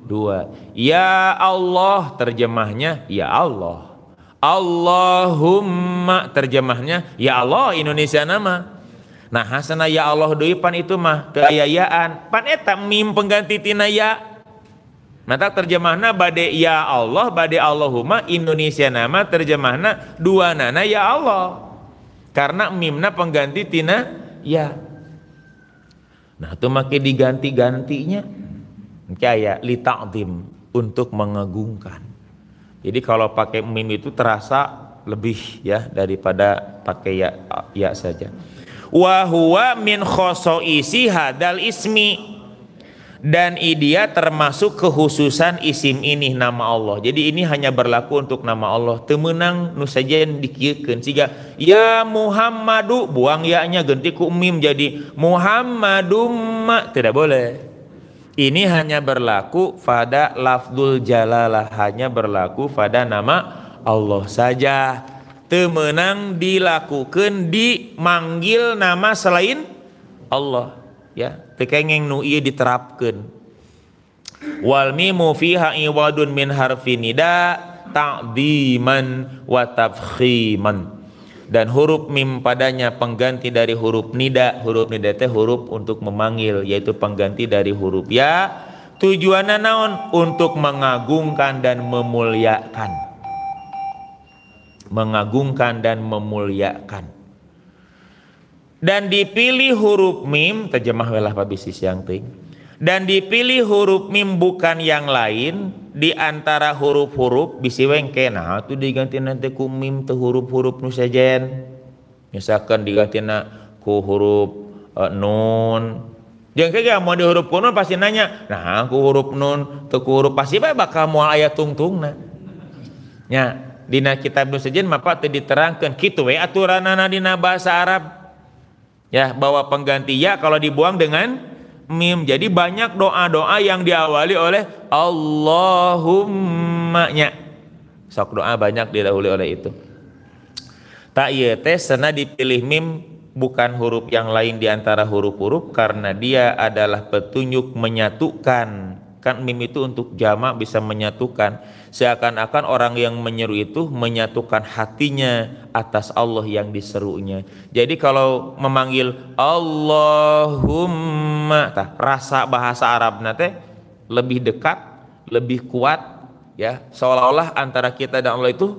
dua. Ya Allah terjemahnya ya Allah. Allahumma terjemahnya ya Allah Indonesia nama. Nah hasana ya Allah doipan itu mah keayaan. Pan eta mim pengganti tina ya Mata terjemahna bade ya Allah, bade Allahumma Indonesia nama terjemahna dua nana ya Allah. Karena mimna pengganti tina ya. Nah itu makin diganti-gantinya. Kaya lita'zim untuk mengagungkan. Jadi kalau pakai mim itu terasa lebih ya daripada pakai ya ya saja. Wa huwa min khosoisi hadal ismi dan dia termasuk kehususan isim ini nama Allah. Jadi ini hanya berlaku untuk nama Allah. Temenang nu dikirkan. sehingga ya Muhammadu buang ya-nya ganti ku mim jadi Muhammadu ma. tidak boleh. Ini hanya berlaku pada lafzul jalalah hanya berlaku pada nama Allah saja. Temenang dilakukan dimanggil nama selain Allah ya tekengeng nu ieu diterapkeun wal mimu fiha iwadun min harfi nida ta'diman wa tafkhiman dan huruf mim padanya pengganti dari huruf nida huruf nida teh huruf untuk memanggil yaitu pengganti dari huruf ya tujuannya naon untuk mengagungkan dan memuliakan mengagungkan dan memuliakan dan dipilih huruf mim terjemah welah pabisis yang ting dan dipilih huruf mim bukan yang lain di antara huruf-huruf bisi wengke nah itu diganti nanti ku mim huruf-huruf nu misalkan diganti ku huruf e, nun jeung kaya mau di huruf kunun pasti nanya nah ku huruf nun teh ku huruf pasti bae bakal moal aya tungtungna nya dina kitab nu sajen diterangkan teu diterangkeun kitu we aturanana dina bahasa Arab Ya, bahwa pengganti ya kalau dibuang dengan mim. Jadi banyak doa-doa yang diawali oleh Allahumma-nya. Sok doa banyak didahului oleh itu. Tak iya teh sena dipilih mim bukan huruf yang lain diantara huruf-huruf karena dia adalah petunjuk menyatukan kan mim itu untuk jamak bisa menyatukan seakan-akan orang yang menyeru itu menyatukan hatinya atas Allah yang diserunya jadi kalau memanggil Allahumma tah, rasa bahasa Arab nate lebih dekat lebih kuat ya seolah-olah antara kita dan Allah itu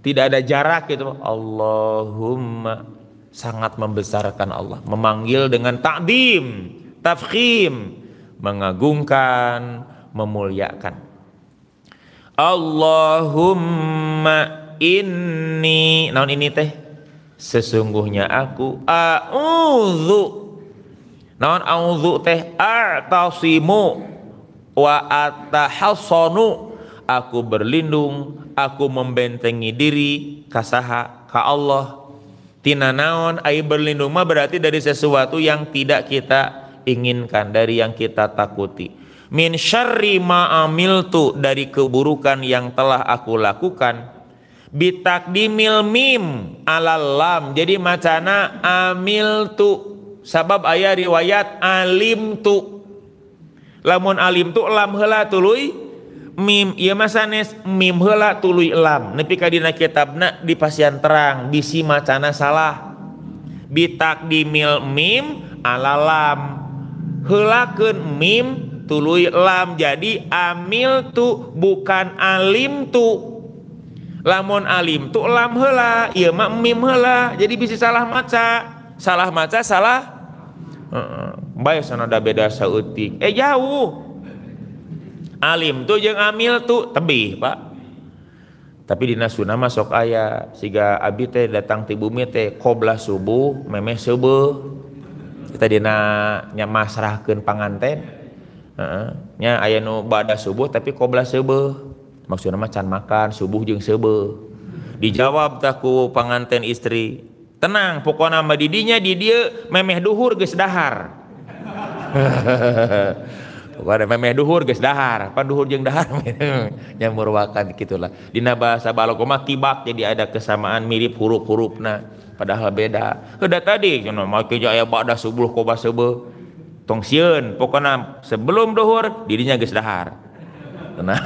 tidak ada jarak gitu Allahumma sangat membesarkan Allah memanggil dengan takdim tafkhim mengagungkan, memuliakan. Allahumma inni naon ini teh sesungguhnya aku a'udzu naon a'udzu teh a'tasimu wa atahassanu aku berlindung aku membentengi diri kasaha ka Allah tina naon ai berlindung mah berarti dari sesuatu yang tidak kita inginkan, dari yang kita takuti. Min syarri amiltu dari keburukan yang telah aku lakukan. Bitak Bitakdimil mim alal lam. Jadi macana amiltu. Sabab ayah riwayat alimtu. Lamun alim alimtu lam hela tului mim ya masanes mim hela tului lam nepi kitab nak di pasian terang bisi macana salah Bitak bitakdimil mim alalam Helakan mim tuluy lam jadi amil tu bukan alim tu lamun alim tu lam hela iya mak mim hela jadi bisa salah maca salah maca salah uh, sana ada beda sautik eh jauh alim tu yang amil tu tebih pak tapi di nasuna masuk ayah siga abi teh datang ti bumi teh koblah subuh memeh subuh kita dinanya masrahkan panganten nya aya nu bada subuh tapi qbla sebeh maksud nama can makan subuh jeung sebeh dijawab taku panganten istri tenang pokoknya nama didinya di dia memeh duhur geus dahar pokoknya memeh duhur geus dahar pan duhur jeung dahar yang meruakan gitulah dina bahasa balagoma kibak jadi ada kesamaan mirip huruf-hurufna padahal beda udah tadi cina maki jaya badah subuh koba sebe tong sieun pokona sebelum duhur dirinya geus dahar tenang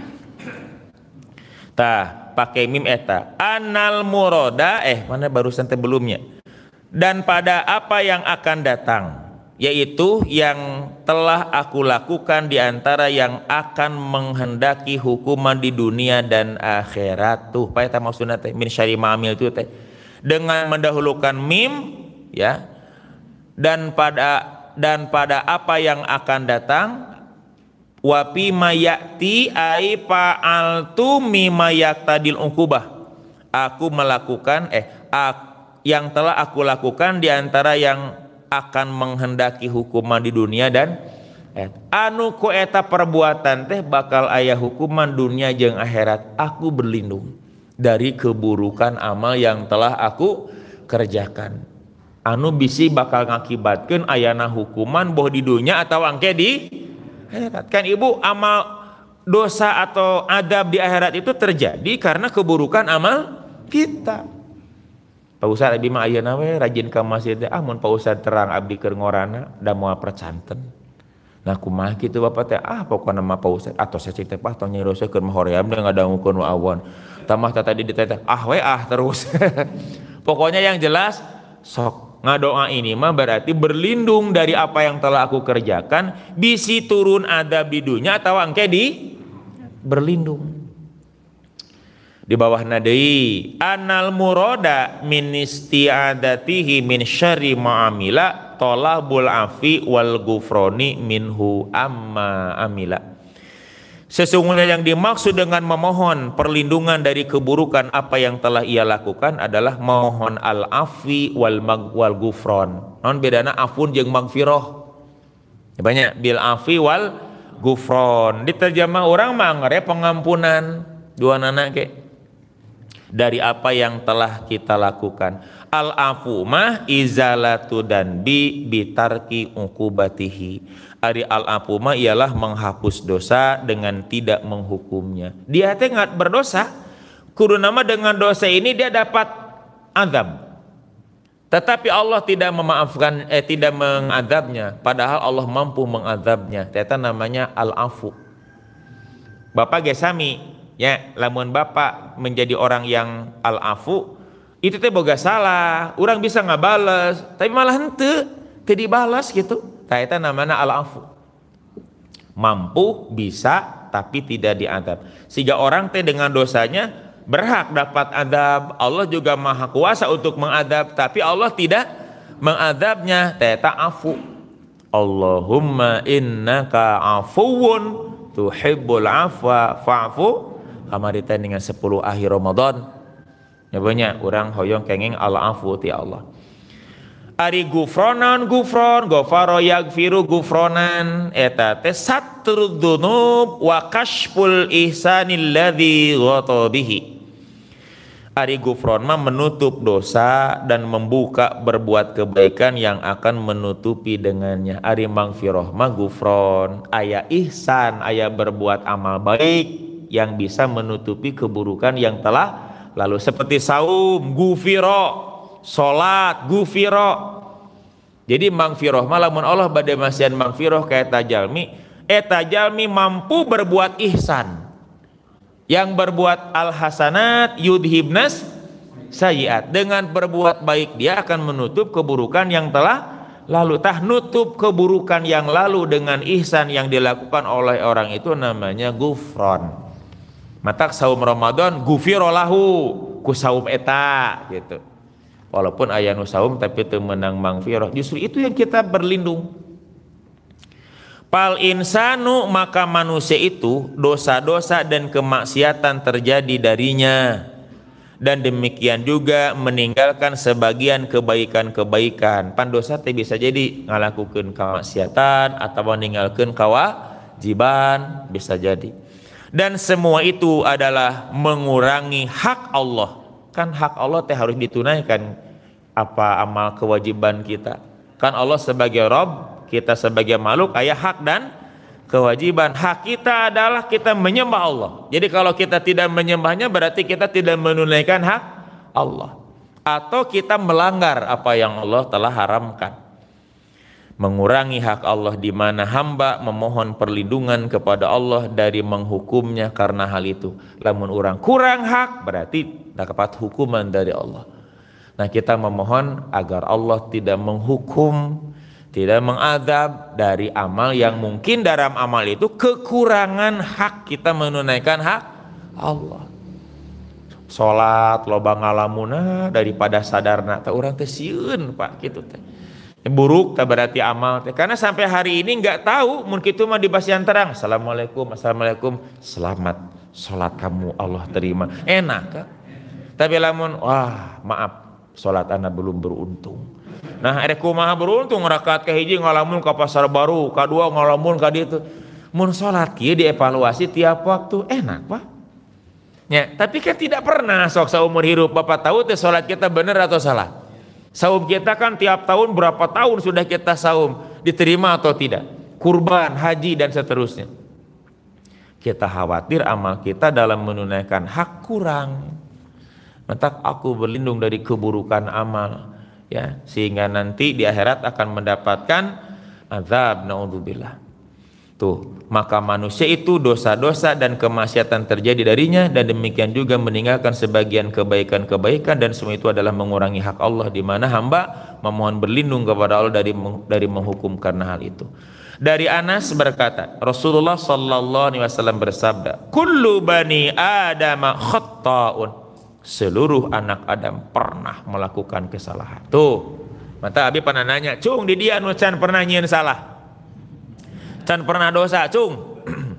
tah pakai mim eta anal muroda eh mana barusan sebelumnya dan pada apa yang akan datang yaitu yang telah aku lakukan di antara yang akan menghendaki hukuman di dunia dan akhirat tuh pa eta maksudna teh min syari ma'amil itu teh dengan mendahulukan mim ya dan pada dan pada apa yang akan datang wapi mayati ai fa'altu mimma yaqtadil ukubah aku melakukan eh aku yang telah aku lakukan diantara yang akan menghendaki hukuman di dunia dan eh, anu ku eta perbuatan teh bakal ayah hukuman dunia jeng akhirat aku berlindung dari keburukan amal yang telah aku kerjakan anu bisi bakal ngakibatkan ayana hukuman boh di dunia atau angke di akhirat kan ibu amal dosa atau adab di akhirat itu terjadi karena keburukan amal kita Pak lebih abi mah ayeuna nawe rajin ke masjid ah mun Pak terang abdi ke ngorana mau apa percanten. Nah kumaha gitu Bapak teh ah pokoknya nama Pak atau saya cerita teh pah tong ke mah hoream da ngadangukeun awan Tamah teh tadi ditanya ah we ah terus. Pokoknya yang jelas sok ngadoa ini mah berarti berlindung dari apa yang telah aku kerjakan bisi turun ada bidunya atau angke di berlindung di bawah nadai anal muroda min isti'adatihi min syari ma'amila tolabul afi wal gufroni minhu amma amila Sesungguhnya yang dimaksud dengan memohon perlindungan dari keburukan apa yang telah ia lakukan adalah memohon al-afi wal mag wal gufron. Non bedana afun jeung magfirah. Banyak bil afi wal gufron. Diterjemah orang mangre pengampunan dua anak ke dari apa yang telah kita lakukan. Al afu mah izalatu dan bi bitarki ukubatihi. Ari al afu mah ialah menghapus dosa dengan tidak menghukumnya. Dia teh nggak berdosa, kudu nama dengan dosa ini dia dapat azab. Tetapi Allah tidak memaafkan eh tidak mengazabnya, padahal Allah mampu mengazabnya. Ternyata namanya al afu. Bapak Gesami ya lamun bapak menjadi orang yang al-afu itu teh boga salah orang bisa nggak balas, tapi malah hente dibalas gitu nah itu namanya al-afu mampu bisa tapi tidak diadab sehingga orang teh dengan dosanya berhak dapat adab Allah juga maha kuasa untuk mengadab tapi Allah tidak mengadabnya teta afu Allahumma innaka afuun tuhibbul afwa fa'fu kamaritan dengan 10 akhir Ramadan nyebutnya ya, orang hoyong kenging al afu ti Allah ari gufronan gufron gofaro yagfiru gufronan eta teh dunub wa kashpul ihsanil ladhi bihi Ari gufron mah menutup dosa dan membuka berbuat kebaikan yang akan menutupi dengannya. Ari mangfiroh mah gufron, ayah ihsan, ayah berbuat amal baik, yang bisa menutupi keburukan yang telah lalu seperti saum, gufiro, salat, gufiro. Jadi mangfiroh malamun Allah badai masian mangfiroh kayak tajalmi, eh tajalmi mampu berbuat ihsan. Yang berbuat alhasanat hasanat yudhibnas sayiat. Dengan berbuat baik dia akan menutup keburukan yang telah lalu tah nutup keburukan yang lalu dengan ihsan yang dilakukan oleh orang itu namanya gufron matak saum Ramadan gufirolahu ku saum eta gitu walaupun ayah nu saum tapi menang mangfiroh justru itu yang kita berlindung pal insanu maka manusia itu dosa-dosa dan kemaksiatan terjadi darinya dan demikian juga meninggalkan sebagian kebaikan-kebaikan pan dosa teh bisa jadi ngalakukan kemaksiatan atau meninggalkan jiban bisa jadi dan semua itu adalah mengurangi hak Allah. Kan hak Allah teh harus ditunaikan apa amal kewajiban kita. Kan Allah sebagai Rob, kita sebagai makhluk ayah hak dan kewajiban. Hak kita adalah kita menyembah Allah. Jadi kalau kita tidak menyembahnya berarti kita tidak menunaikan hak Allah. Atau kita melanggar apa yang Allah telah haramkan mengurangi hak Allah di mana hamba memohon perlindungan kepada Allah dari menghukumnya karena hal itu. Lamun orang kurang hak berarti dapat hukuman dari Allah. Nah kita memohon agar Allah tidak menghukum, tidak mengadab dari amal yang mungkin dalam amal itu kekurangan hak kita menunaikan hak Allah. Sholat loba ngalamuna daripada sadar nak, Orang tesiun pak gitu teh Ya, buruk tak berarti amal ya, karena sampai hari ini nggak tahu mungkin itu mah pasien terang assalamualaikum assalamualaikum selamat sholat kamu Allah terima enak kan? tapi lamun wah maaf sholat anda belum beruntung nah ada beruntung rakaat ke hiji ngalamun ke pasar baru kedua ngalamun ke itu mun sholat kia dievaluasi tiap waktu enak pak ya tapi kan tidak pernah sok saumur hidup bapak tahu teh sholat kita bener atau salah Saum kita kan tiap tahun berapa tahun sudah kita saum, diterima atau tidak? Kurban, haji dan seterusnya. Kita khawatir amal kita dalam menunaikan hak kurang. Maka aku berlindung dari keburukan amal ya sehingga nanti di akhirat akan mendapatkan azab naudzubillah. Tuh, maka manusia itu dosa-dosa dan kemaksiatan terjadi darinya dan demikian juga meninggalkan sebagian kebaikan-kebaikan dan semua itu adalah mengurangi hak Allah di mana hamba memohon berlindung kepada Allah dari dari menghukum karena hal itu. Dari Anas berkata, Rasulullah sallallahu alaihi wasallam bersabda, "Kullu bani Adam khata'un." Seluruh anak Adam pernah melakukan kesalahan. Tuh, mata Abi pernah nanya, "Cung, di dia Nucan pernah nyian salah?" Can pernah dosa, cung.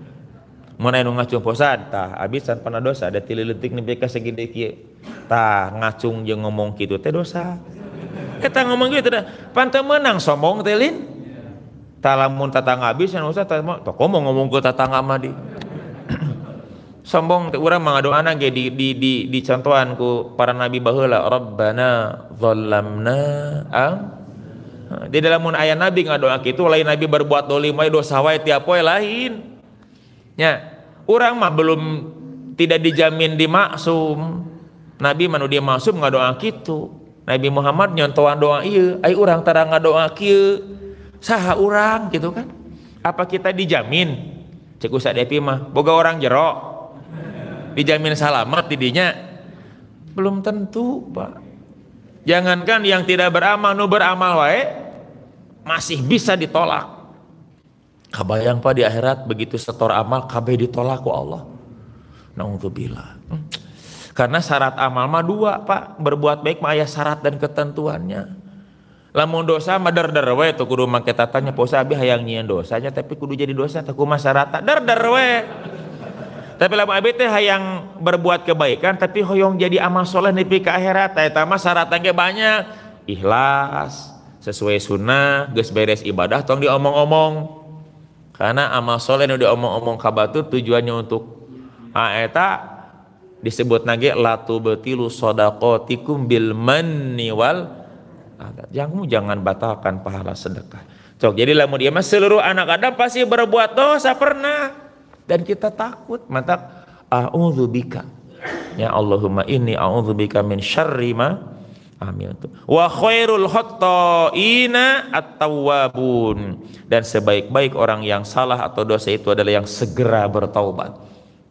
Mana yang ngacung posan? Tah, abis can pernah dosa. Ada tili letik nih pika segede kia. Tah, ngacung yang ngomong gitu teh dosa. Kita eh, ngomong gitu dah. Pante menang sombong telin. Talamun tatang abis yang usah tatangga. Toko mau ngomong ke tatang ama di. sombong orang mengadu anak ge di di di dicontohan ku para nabi bahula rabbana zalamna ah? Nah, di dalam ayat nabi doa gitu lain nabi berbuat dolim wae dosa wae tiap wae lain nya orang mah belum tidak dijamin dimaksum nabi mana dia maksum doa gitu nabi Muhammad nyontohan doa iya ayo orang terang tarang doa kia saha orang gitu kan apa kita dijamin cek usah depi mah boga orang jerok. dijamin selamat didinya belum tentu pak jangankan yang tidak beramal nu beramal wae masih bisa ditolak. Kabayang Pak di akhirat begitu setor amal KB ditolak ku Allah. Nauzubillah. Hmm. Karena syarat amal mah dua, Pak. Berbuat baik mah aya syarat dan ketentuannya. Lamun dosa mah dar dar we tuh kudu make tatanya posa abi hayang nyian dosanya tapi kudu jadi dosa tak kumaha syarata dar dar we. Tapi lamun abi teh hayang berbuat kebaikan tapi hoyong jadi amal soleh nepi ke akhirat eta mah syaratnya banyak. Ikhlas, sesuai sunnah geus beres ibadah tong diomong-omong karena amal soleh nu diomong-omong kabatur tujuannya untuk aeta disebut nage latu betilu sodakotikum bil meniwal. wal kamu jangan batalkan pahala sedekah. Cok, jadi lamun dia mas, seluruh anak Adam pasti berbuat dosa pernah dan kita takut mata a'udzubika. Ya Allahumma ini a'udzubika min syarri ma amil itu. Wa khairul khatta'ina at-tawwabun. Dan sebaik-baik orang yang salah atau dosa itu adalah yang segera bertaubat.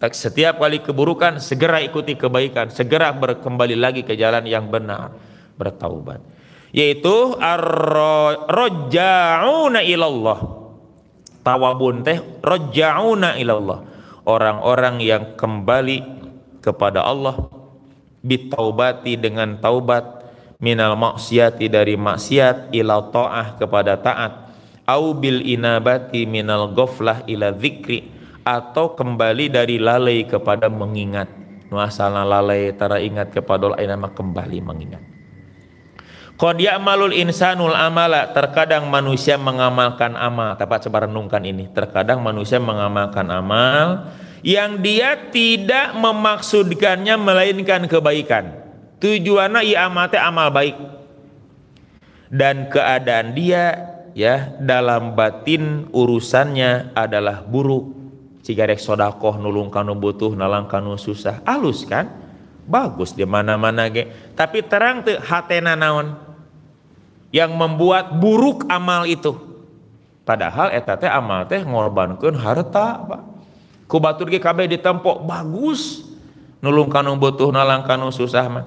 Setiap kali keburukan segera ikuti kebaikan, segera berkembali lagi ke jalan yang benar, bertaubat. Yaitu ar-raja'una ilallah. Tawabun teh raja'una ilallah. Orang-orang yang kembali kepada Allah bertaubati dengan taubat minal maksiati dari maksiat ila ta'ah kepada taat au bil inabati minal goflah ila zikri atau kembali dari lalai kepada mengingat nah, lalai tara ingat kepada Allah nama kembali mengingat Qad ya'malul insanul amala terkadang manusia mengamalkan amal dapat coba renungkan ini terkadang manusia mengamalkan amal yang dia tidak memaksudkannya melainkan kebaikan tujuannya ia amate amal baik dan keadaan dia ya dalam batin urusannya adalah buruk cigarek sodakoh nulung kanu butuh nalang kanu susah alus kan bagus di mana mana ge tapi terang tuh hatena naon yang membuat buruk amal itu padahal etate amal teh ngorbankeun harta pak kubatur batur ge kabeh bagus nulung kanu butuh nalang kanu susah mah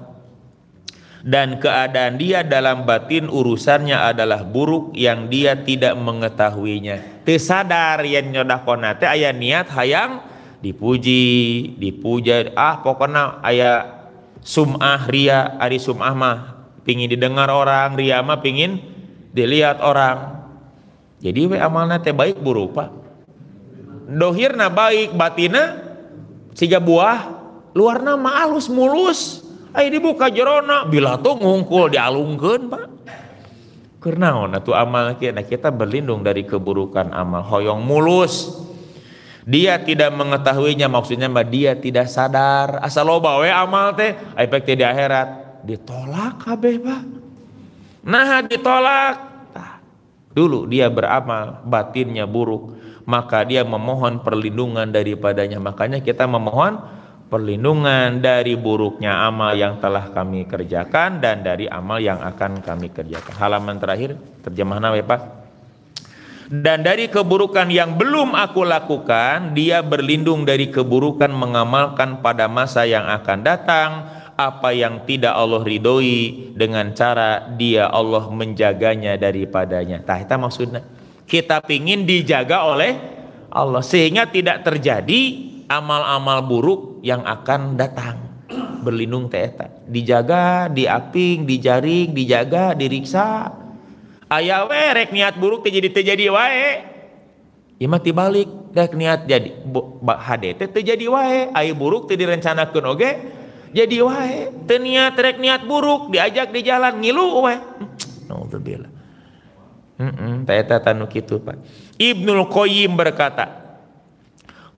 dan keadaan dia dalam batin urusannya adalah buruk yang dia tidak mengetahuinya. Tersadar yang nyodah konate ayah niat hayang dipuji, dipuja, ah pokoknya ayah sumah ria, ari sumah mah pingin didengar orang, ria mah pingin dilihat orang. Jadi we amalna teh baik buruk pak. Dohirna baik, batina siga buah, luarna mah alus mulus Ayo dibuka jerona bila tuh ngungkul dialungkeun Pak. karena ona tuh amal kita nah, kita berlindung dari keburukan amal hoyong mulus. Dia tidak mengetahuinya maksudnya mbak dia tidak sadar. Asal lo bawa amal teh efek di akhirat ditolak kabe Pak. Nah ditolak. Nah, dulu dia beramal batinnya buruk maka dia memohon perlindungan daripadanya makanya kita memohon perlindungan dari buruknya amal yang telah kami kerjakan dan dari amal yang akan kami kerjakan. Halaman terakhir terjemahan apa ya Pak? Dan dari keburukan yang belum aku lakukan, dia berlindung dari keburukan mengamalkan pada masa yang akan datang apa yang tidak Allah ridhoi dengan cara dia Allah menjaganya daripadanya. Tah, itu maksudnya. Kita pingin dijaga oleh Allah sehingga tidak terjadi amal-amal buruk yang akan datang berlindung teh dijaga diaping dijaring dijaga diriksa ayah werek niat buruk terjadi terjadi wae imati balik dek niat jadi HDT terjadi wae ayah buruk teh direncanakan oke jadi wae teu niat rek niat buruk diajak di jalan ngilu wae hmm, naudzubillah heeh mm -mm, tanu kitu Pak Ibnul Qoyim berkata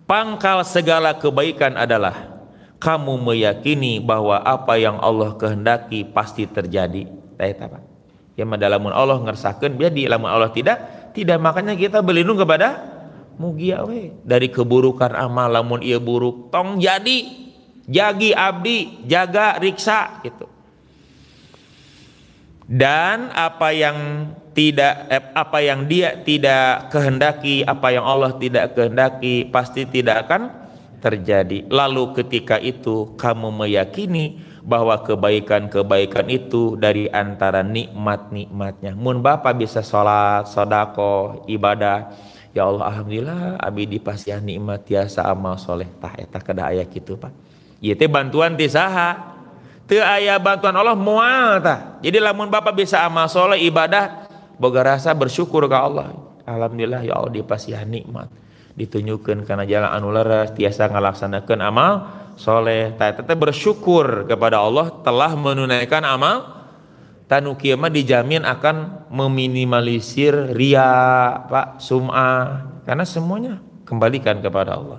Pangkal segala kebaikan adalah kamu meyakini bahwa apa yang Allah kehendaki pasti terjadi. Tanya apa? Ya madalamun Allah ngersakan, di lamun Allah tidak, tidak makanya kita berlindung kepada mugia dari keburukan amal lamun ia buruk tong jadi jagi abdi jaga riksa gitu dan apa yang tidak eh, apa yang dia tidak kehendaki, apa yang Allah tidak kehendaki pasti tidak akan terjadi. Lalu ketika itu kamu meyakini bahwa kebaikan-kebaikan itu dari antara nikmat-nikmatnya. Mun Bapak bisa sholat, sodako, ibadah. Ya Allah Alhamdulillah abi dipasihan nikmat tiasa ya, amal soleh. Tah etah kada ayah gitu Pak. Iya teh bantuan tisaha. Teu ayah bantuan Allah mual tah. Jadi lamun Bapak bisa amal soleh ibadah boga rasa bersyukur ke Allah Alhamdulillah ya Allah dipasihan ya nikmat ditunjukkan karena jalan anu leres tiasa ngalaksanakan amal soleh tete bersyukur kepada Allah telah menunaikan amal tanu kiamat dijamin akan meminimalisir ria pak suma, karena semuanya kembalikan kepada Allah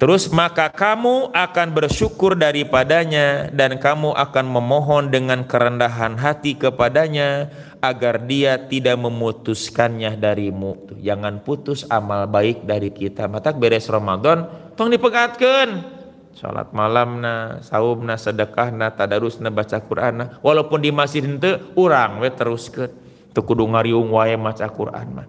Terus maka kamu akan bersyukur daripadanya dan kamu akan memohon dengan kerendahan hati kepadanya agar dia tidak memutuskannya darimu. Jangan putus amal baik dari kita. Matak beres Ramadan, tong dipegatkan. Salat malam na, saum na, sedekah na, tadarus na, baca Quran na. Walaupun di masjid itu orang we ke. Tukudu ngariung wae maca Quran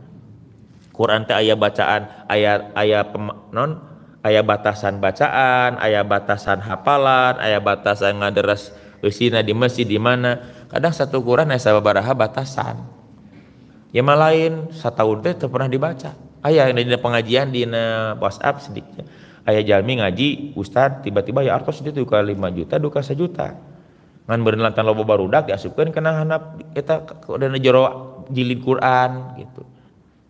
Quran te ayat bacaan, ayat ayat non ayah batasan bacaan, ayah batasan hafalan, ayah batasan ngaderes usina di masjid di mana. Kadang satu Quran ayah sababaraha batasan. yang malain lain satu teh pernah dibaca. Ayah di pengajian di WhatsApp sedikit. Ayah jalmi ngaji, Ustad tiba-tiba ya artos itu duka lima juta, duka juta Ngan berenlantan lobo barudak diasupkan kena hanap kita dana jero jilid Quran gitu.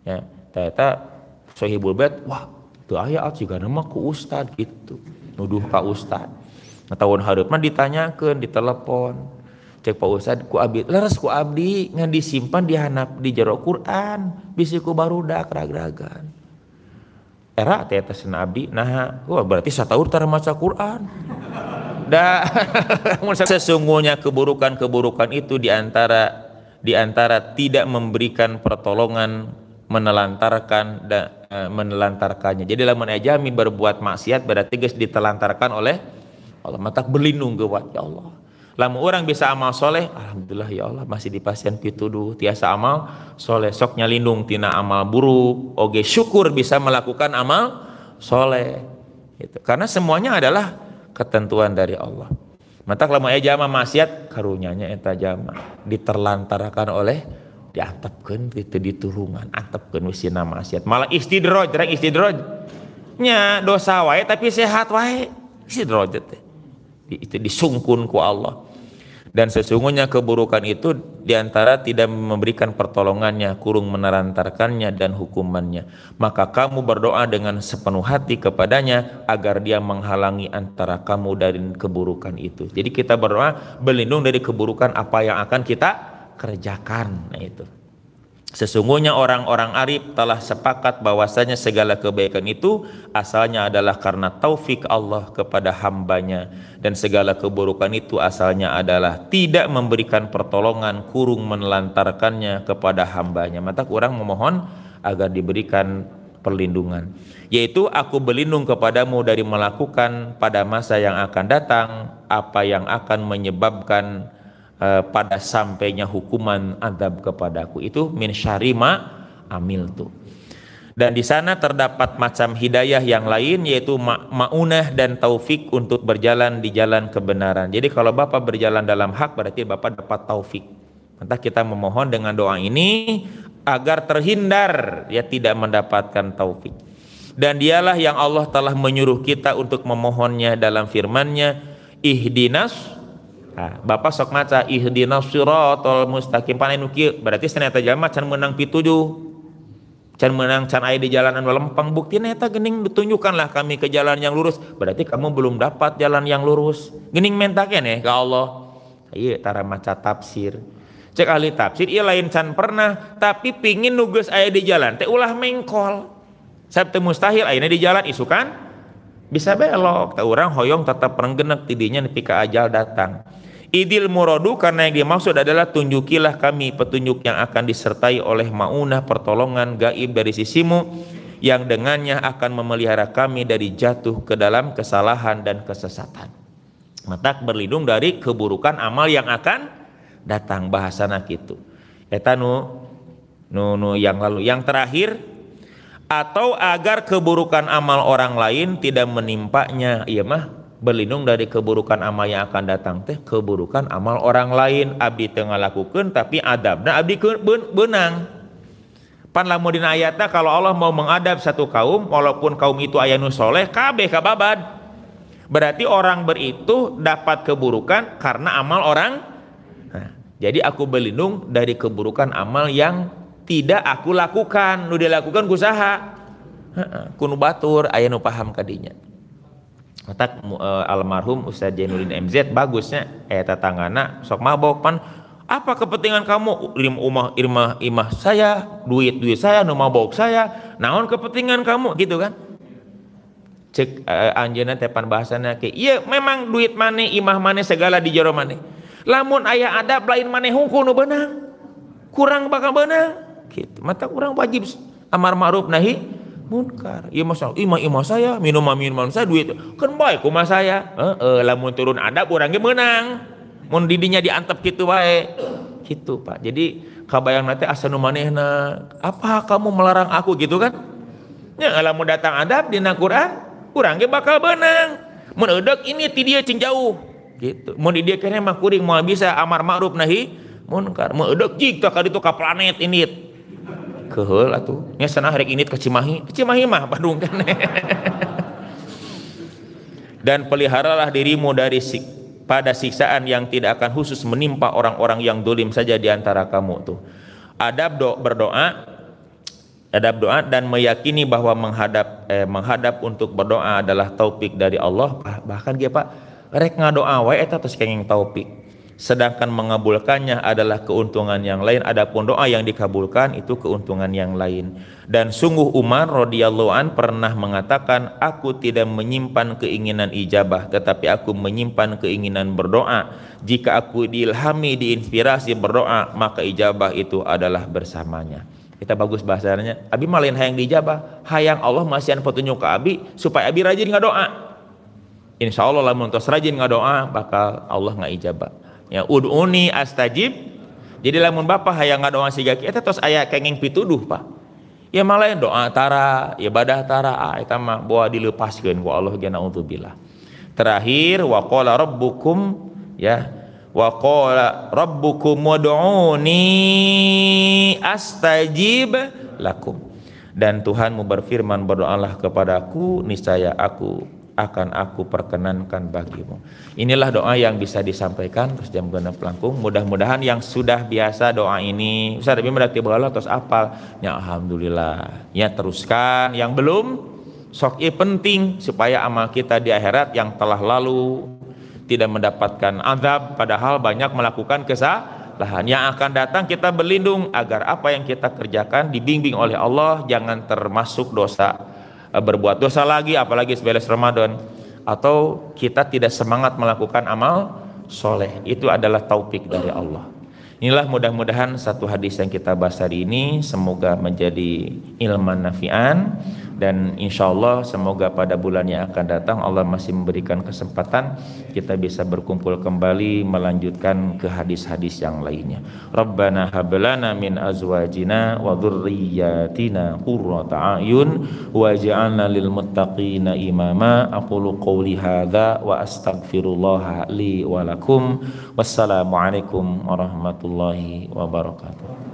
Ya, ternyata sohibul bet, wah tuh ayah at juga nama ku ustad gitu nuduh pak ustad nah, tahun harap mah ditanyakan ditelepon cek pak ustad ku abdi leres ku abdi ngan disimpan di hanap di jero Quran bisi ku baru dak ragragan. era teh atas abdi nah wah oh, berarti sataur tara maca Quran Dah. sesungguhnya keburukan-keburukan itu diantara diantara tidak memberikan pertolongan menelantarkan dan e, menelantarkannya. Jadi lamun ajami berbuat maksiat berarti geus ditelantarkan oleh Allah. Matak berlindung ke ya Allah. Lamun orang bisa amal soleh, alhamdulillah ya Allah masih di pasien pituduh tiasa amal soleh soknya lindung tina amal buruk. Oge syukur bisa melakukan amal soleh. itu. Karena semuanya adalah ketentuan dari Allah. Matak lamun ajama maksiat karunyanya eta jama diterlantarkan oleh diantepkan itu diturungan antepkan wis nama maksiat malah istidroj rek istidroj nya dosa wae tapi sehat wae istidroj di, itu disungkun ku Allah dan sesungguhnya keburukan itu diantara tidak memberikan pertolongannya, kurung menerantarkannya dan hukumannya. Maka kamu berdoa dengan sepenuh hati kepadanya agar dia menghalangi antara kamu dari keburukan itu. Jadi kita berdoa berlindung dari keburukan apa yang akan kita kerjakan. Nah itu. Sesungguhnya orang-orang arif telah sepakat bahwasanya segala kebaikan itu asalnya adalah karena taufik Allah kepada hambanya dan segala keburukan itu asalnya adalah tidak memberikan pertolongan kurung menelantarkannya kepada hambanya. Maka orang memohon agar diberikan perlindungan yaitu aku berlindung kepadamu dari melakukan pada masa yang akan datang apa yang akan menyebabkan Eh, pada sampainya hukuman adab kepadaku itu min syarima amil tuh dan di sana terdapat macam hidayah yang lain yaitu ma maunah dan taufik untuk berjalan di jalan kebenaran. Jadi kalau Bapak berjalan dalam hak berarti Bapak dapat taufik. Entah kita memohon dengan doa ini agar terhindar ya tidak mendapatkan taufik. Dan dialah yang Allah telah menyuruh kita untuk memohonnya dalam firman-Nya, ihdinas Nah, Bapak sok maca ihdinas siratal mustaqim panen uki berarti ternyata jalan can menang tujuh can menang can aya di jalan jalanan lempeng bukti neta gening ditunjukkanlah kami ke jalan yang lurus berarti kamu belum dapat jalan yang lurus gening mentaknya nih ke Allah iya tara maca tafsir cek ahli tafsir iya lain can pernah tapi pingin nugas aya di jalan teh ulah mengkol sabtu mustahil ayana di jalan isukan bisa belok tak orang hoyong tetap renggenek tidinya nepi ajal datang Idil muradu karena yang dimaksud adalah tunjukilah kami petunjuk yang akan disertai oleh maunah pertolongan gaib dari sisimu yang dengannya akan memelihara kami dari jatuh ke dalam kesalahan dan kesesatan. Matak berlindung dari keburukan amal yang akan datang bahasana itu. Eta nu, nu, nu yang lalu yang terakhir atau agar keburukan amal orang lain tidak menimpanya, iya mah berlindung dari keburukan amal yang akan datang teh keburukan amal orang lain abdi tengah lakukan tapi adab nah abdi benang pan lamun dina kalau Allah mau mengadab satu kaum walaupun kaum itu ayanu soleh kabeh kababad berarti orang beritu dapat keburukan karena amal orang nah, jadi aku berlindung dari keburukan amal yang tidak aku lakukan nu dilakukan kusaha kunu batur ayanu paham kadinya Tak uh, eh, almarhum Ustadz Jainuddin MZ bagusnya eh nak sok mabok pan apa kepentingan kamu lim umah irmah imah saya duit duit saya nu mabok saya naon kepentingan kamu gitu kan cek uh, eh, anjeuna tepan bahasannya ke iya memang duit mana imah mana segala di jero mana lamun ayah adab lain mana hukum nu benang kurang bakal benang gitu mata kurang wajib amar ma'ruf nahi munkar. Iya masa ima ima iya, saya, minum minuman saya, duit kan baik kuma saya. Eh, eh lamun turun adab orangnya menang. Mun didinya diantep gitu baik. Gitu Pak. Jadi kabayang nanti asanu manehna, apa kamu melarang aku gitu kan? Ya lamun datang adab di Quran, orangnya bakal menang, Mun edek ini ti dia cing jauh. Gitu. Mun di dia kene mah kuring mau bisa amar ma'ruf nahi munkar. Mun edek jika kali itu ka planet ini kehel atuh nya sana hari ini ke Cimahi Cimahi mah Bandung kan dan peliharalah dirimu dari sik pada siksaan yang tidak akan khusus menimpa orang-orang yang dolim saja di antara kamu tuh adab do berdoa adab doa dan meyakini bahwa menghadap eh, menghadap untuk berdoa adalah taufik dari Allah bahkan dia pak rek ngadoa wae eta terus kenging taufik sedangkan mengabulkannya adalah keuntungan yang lain adapun doa yang dikabulkan itu keuntungan yang lain dan sungguh Umar radhiyallahu an pernah mengatakan aku tidak menyimpan keinginan ijabah tetapi aku menyimpan keinginan berdoa jika aku diilhami diinspirasi berdoa maka ijabah itu adalah bersamanya kita bagus bahasanya abi malin hayang diijabah hayang Allah masihan petunjuk ke abi supaya abi rajin nggak doa Insya Allah lamun tos rajin nggak doa bakal Allah nggak ijabah ya ud'uni astajib jadi lamun bapak hayang ngadoa siga kita terus ayah kenging pituduh pak ya malah doa tara ya badah tara ah itu mah boa dilepaskan ku Allah untuk bila terakhir wa qala rabbukum ya wa qala rabbukum ud'uni astajib lakum dan Tuhanmu berfirman berdoalah kepadaku niscaya aku akan aku perkenankan bagimu. Inilah doa yang bisa disampaikan terus jam genep langkung. Mudah-mudahan yang sudah biasa doa ini, bisa tapi mendak Allah terus apal. Ya alhamdulillah. Ya teruskan yang belum sok iya penting supaya amal kita di akhirat yang telah lalu tidak mendapatkan azab padahal banyak melakukan kesalahan yang akan datang kita berlindung agar apa yang kita kerjakan dibimbing oleh Allah jangan termasuk dosa Eh, berbuat dosa lagi apalagi sebelas Ramadan atau kita tidak semangat melakukan amal soleh itu adalah taufik dari Allah inilah mudah-mudahan satu hadis yang kita bahas hari ini semoga menjadi ilman nafian dan insya Allah semoga pada bulan yang akan datang Allah masih memberikan kesempatan kita bisa berkumpul kembali melanjutkan ke hadis-hadis yang lainnya. Rabbana hablana min azwajina wa dhurriyatina qurrata ayun waj'alna lil muttaqina imama aqulu qawli hadza wa astaghfirullah li wa lakum wassalamu alaikum warahmatullahi wabarakatuh.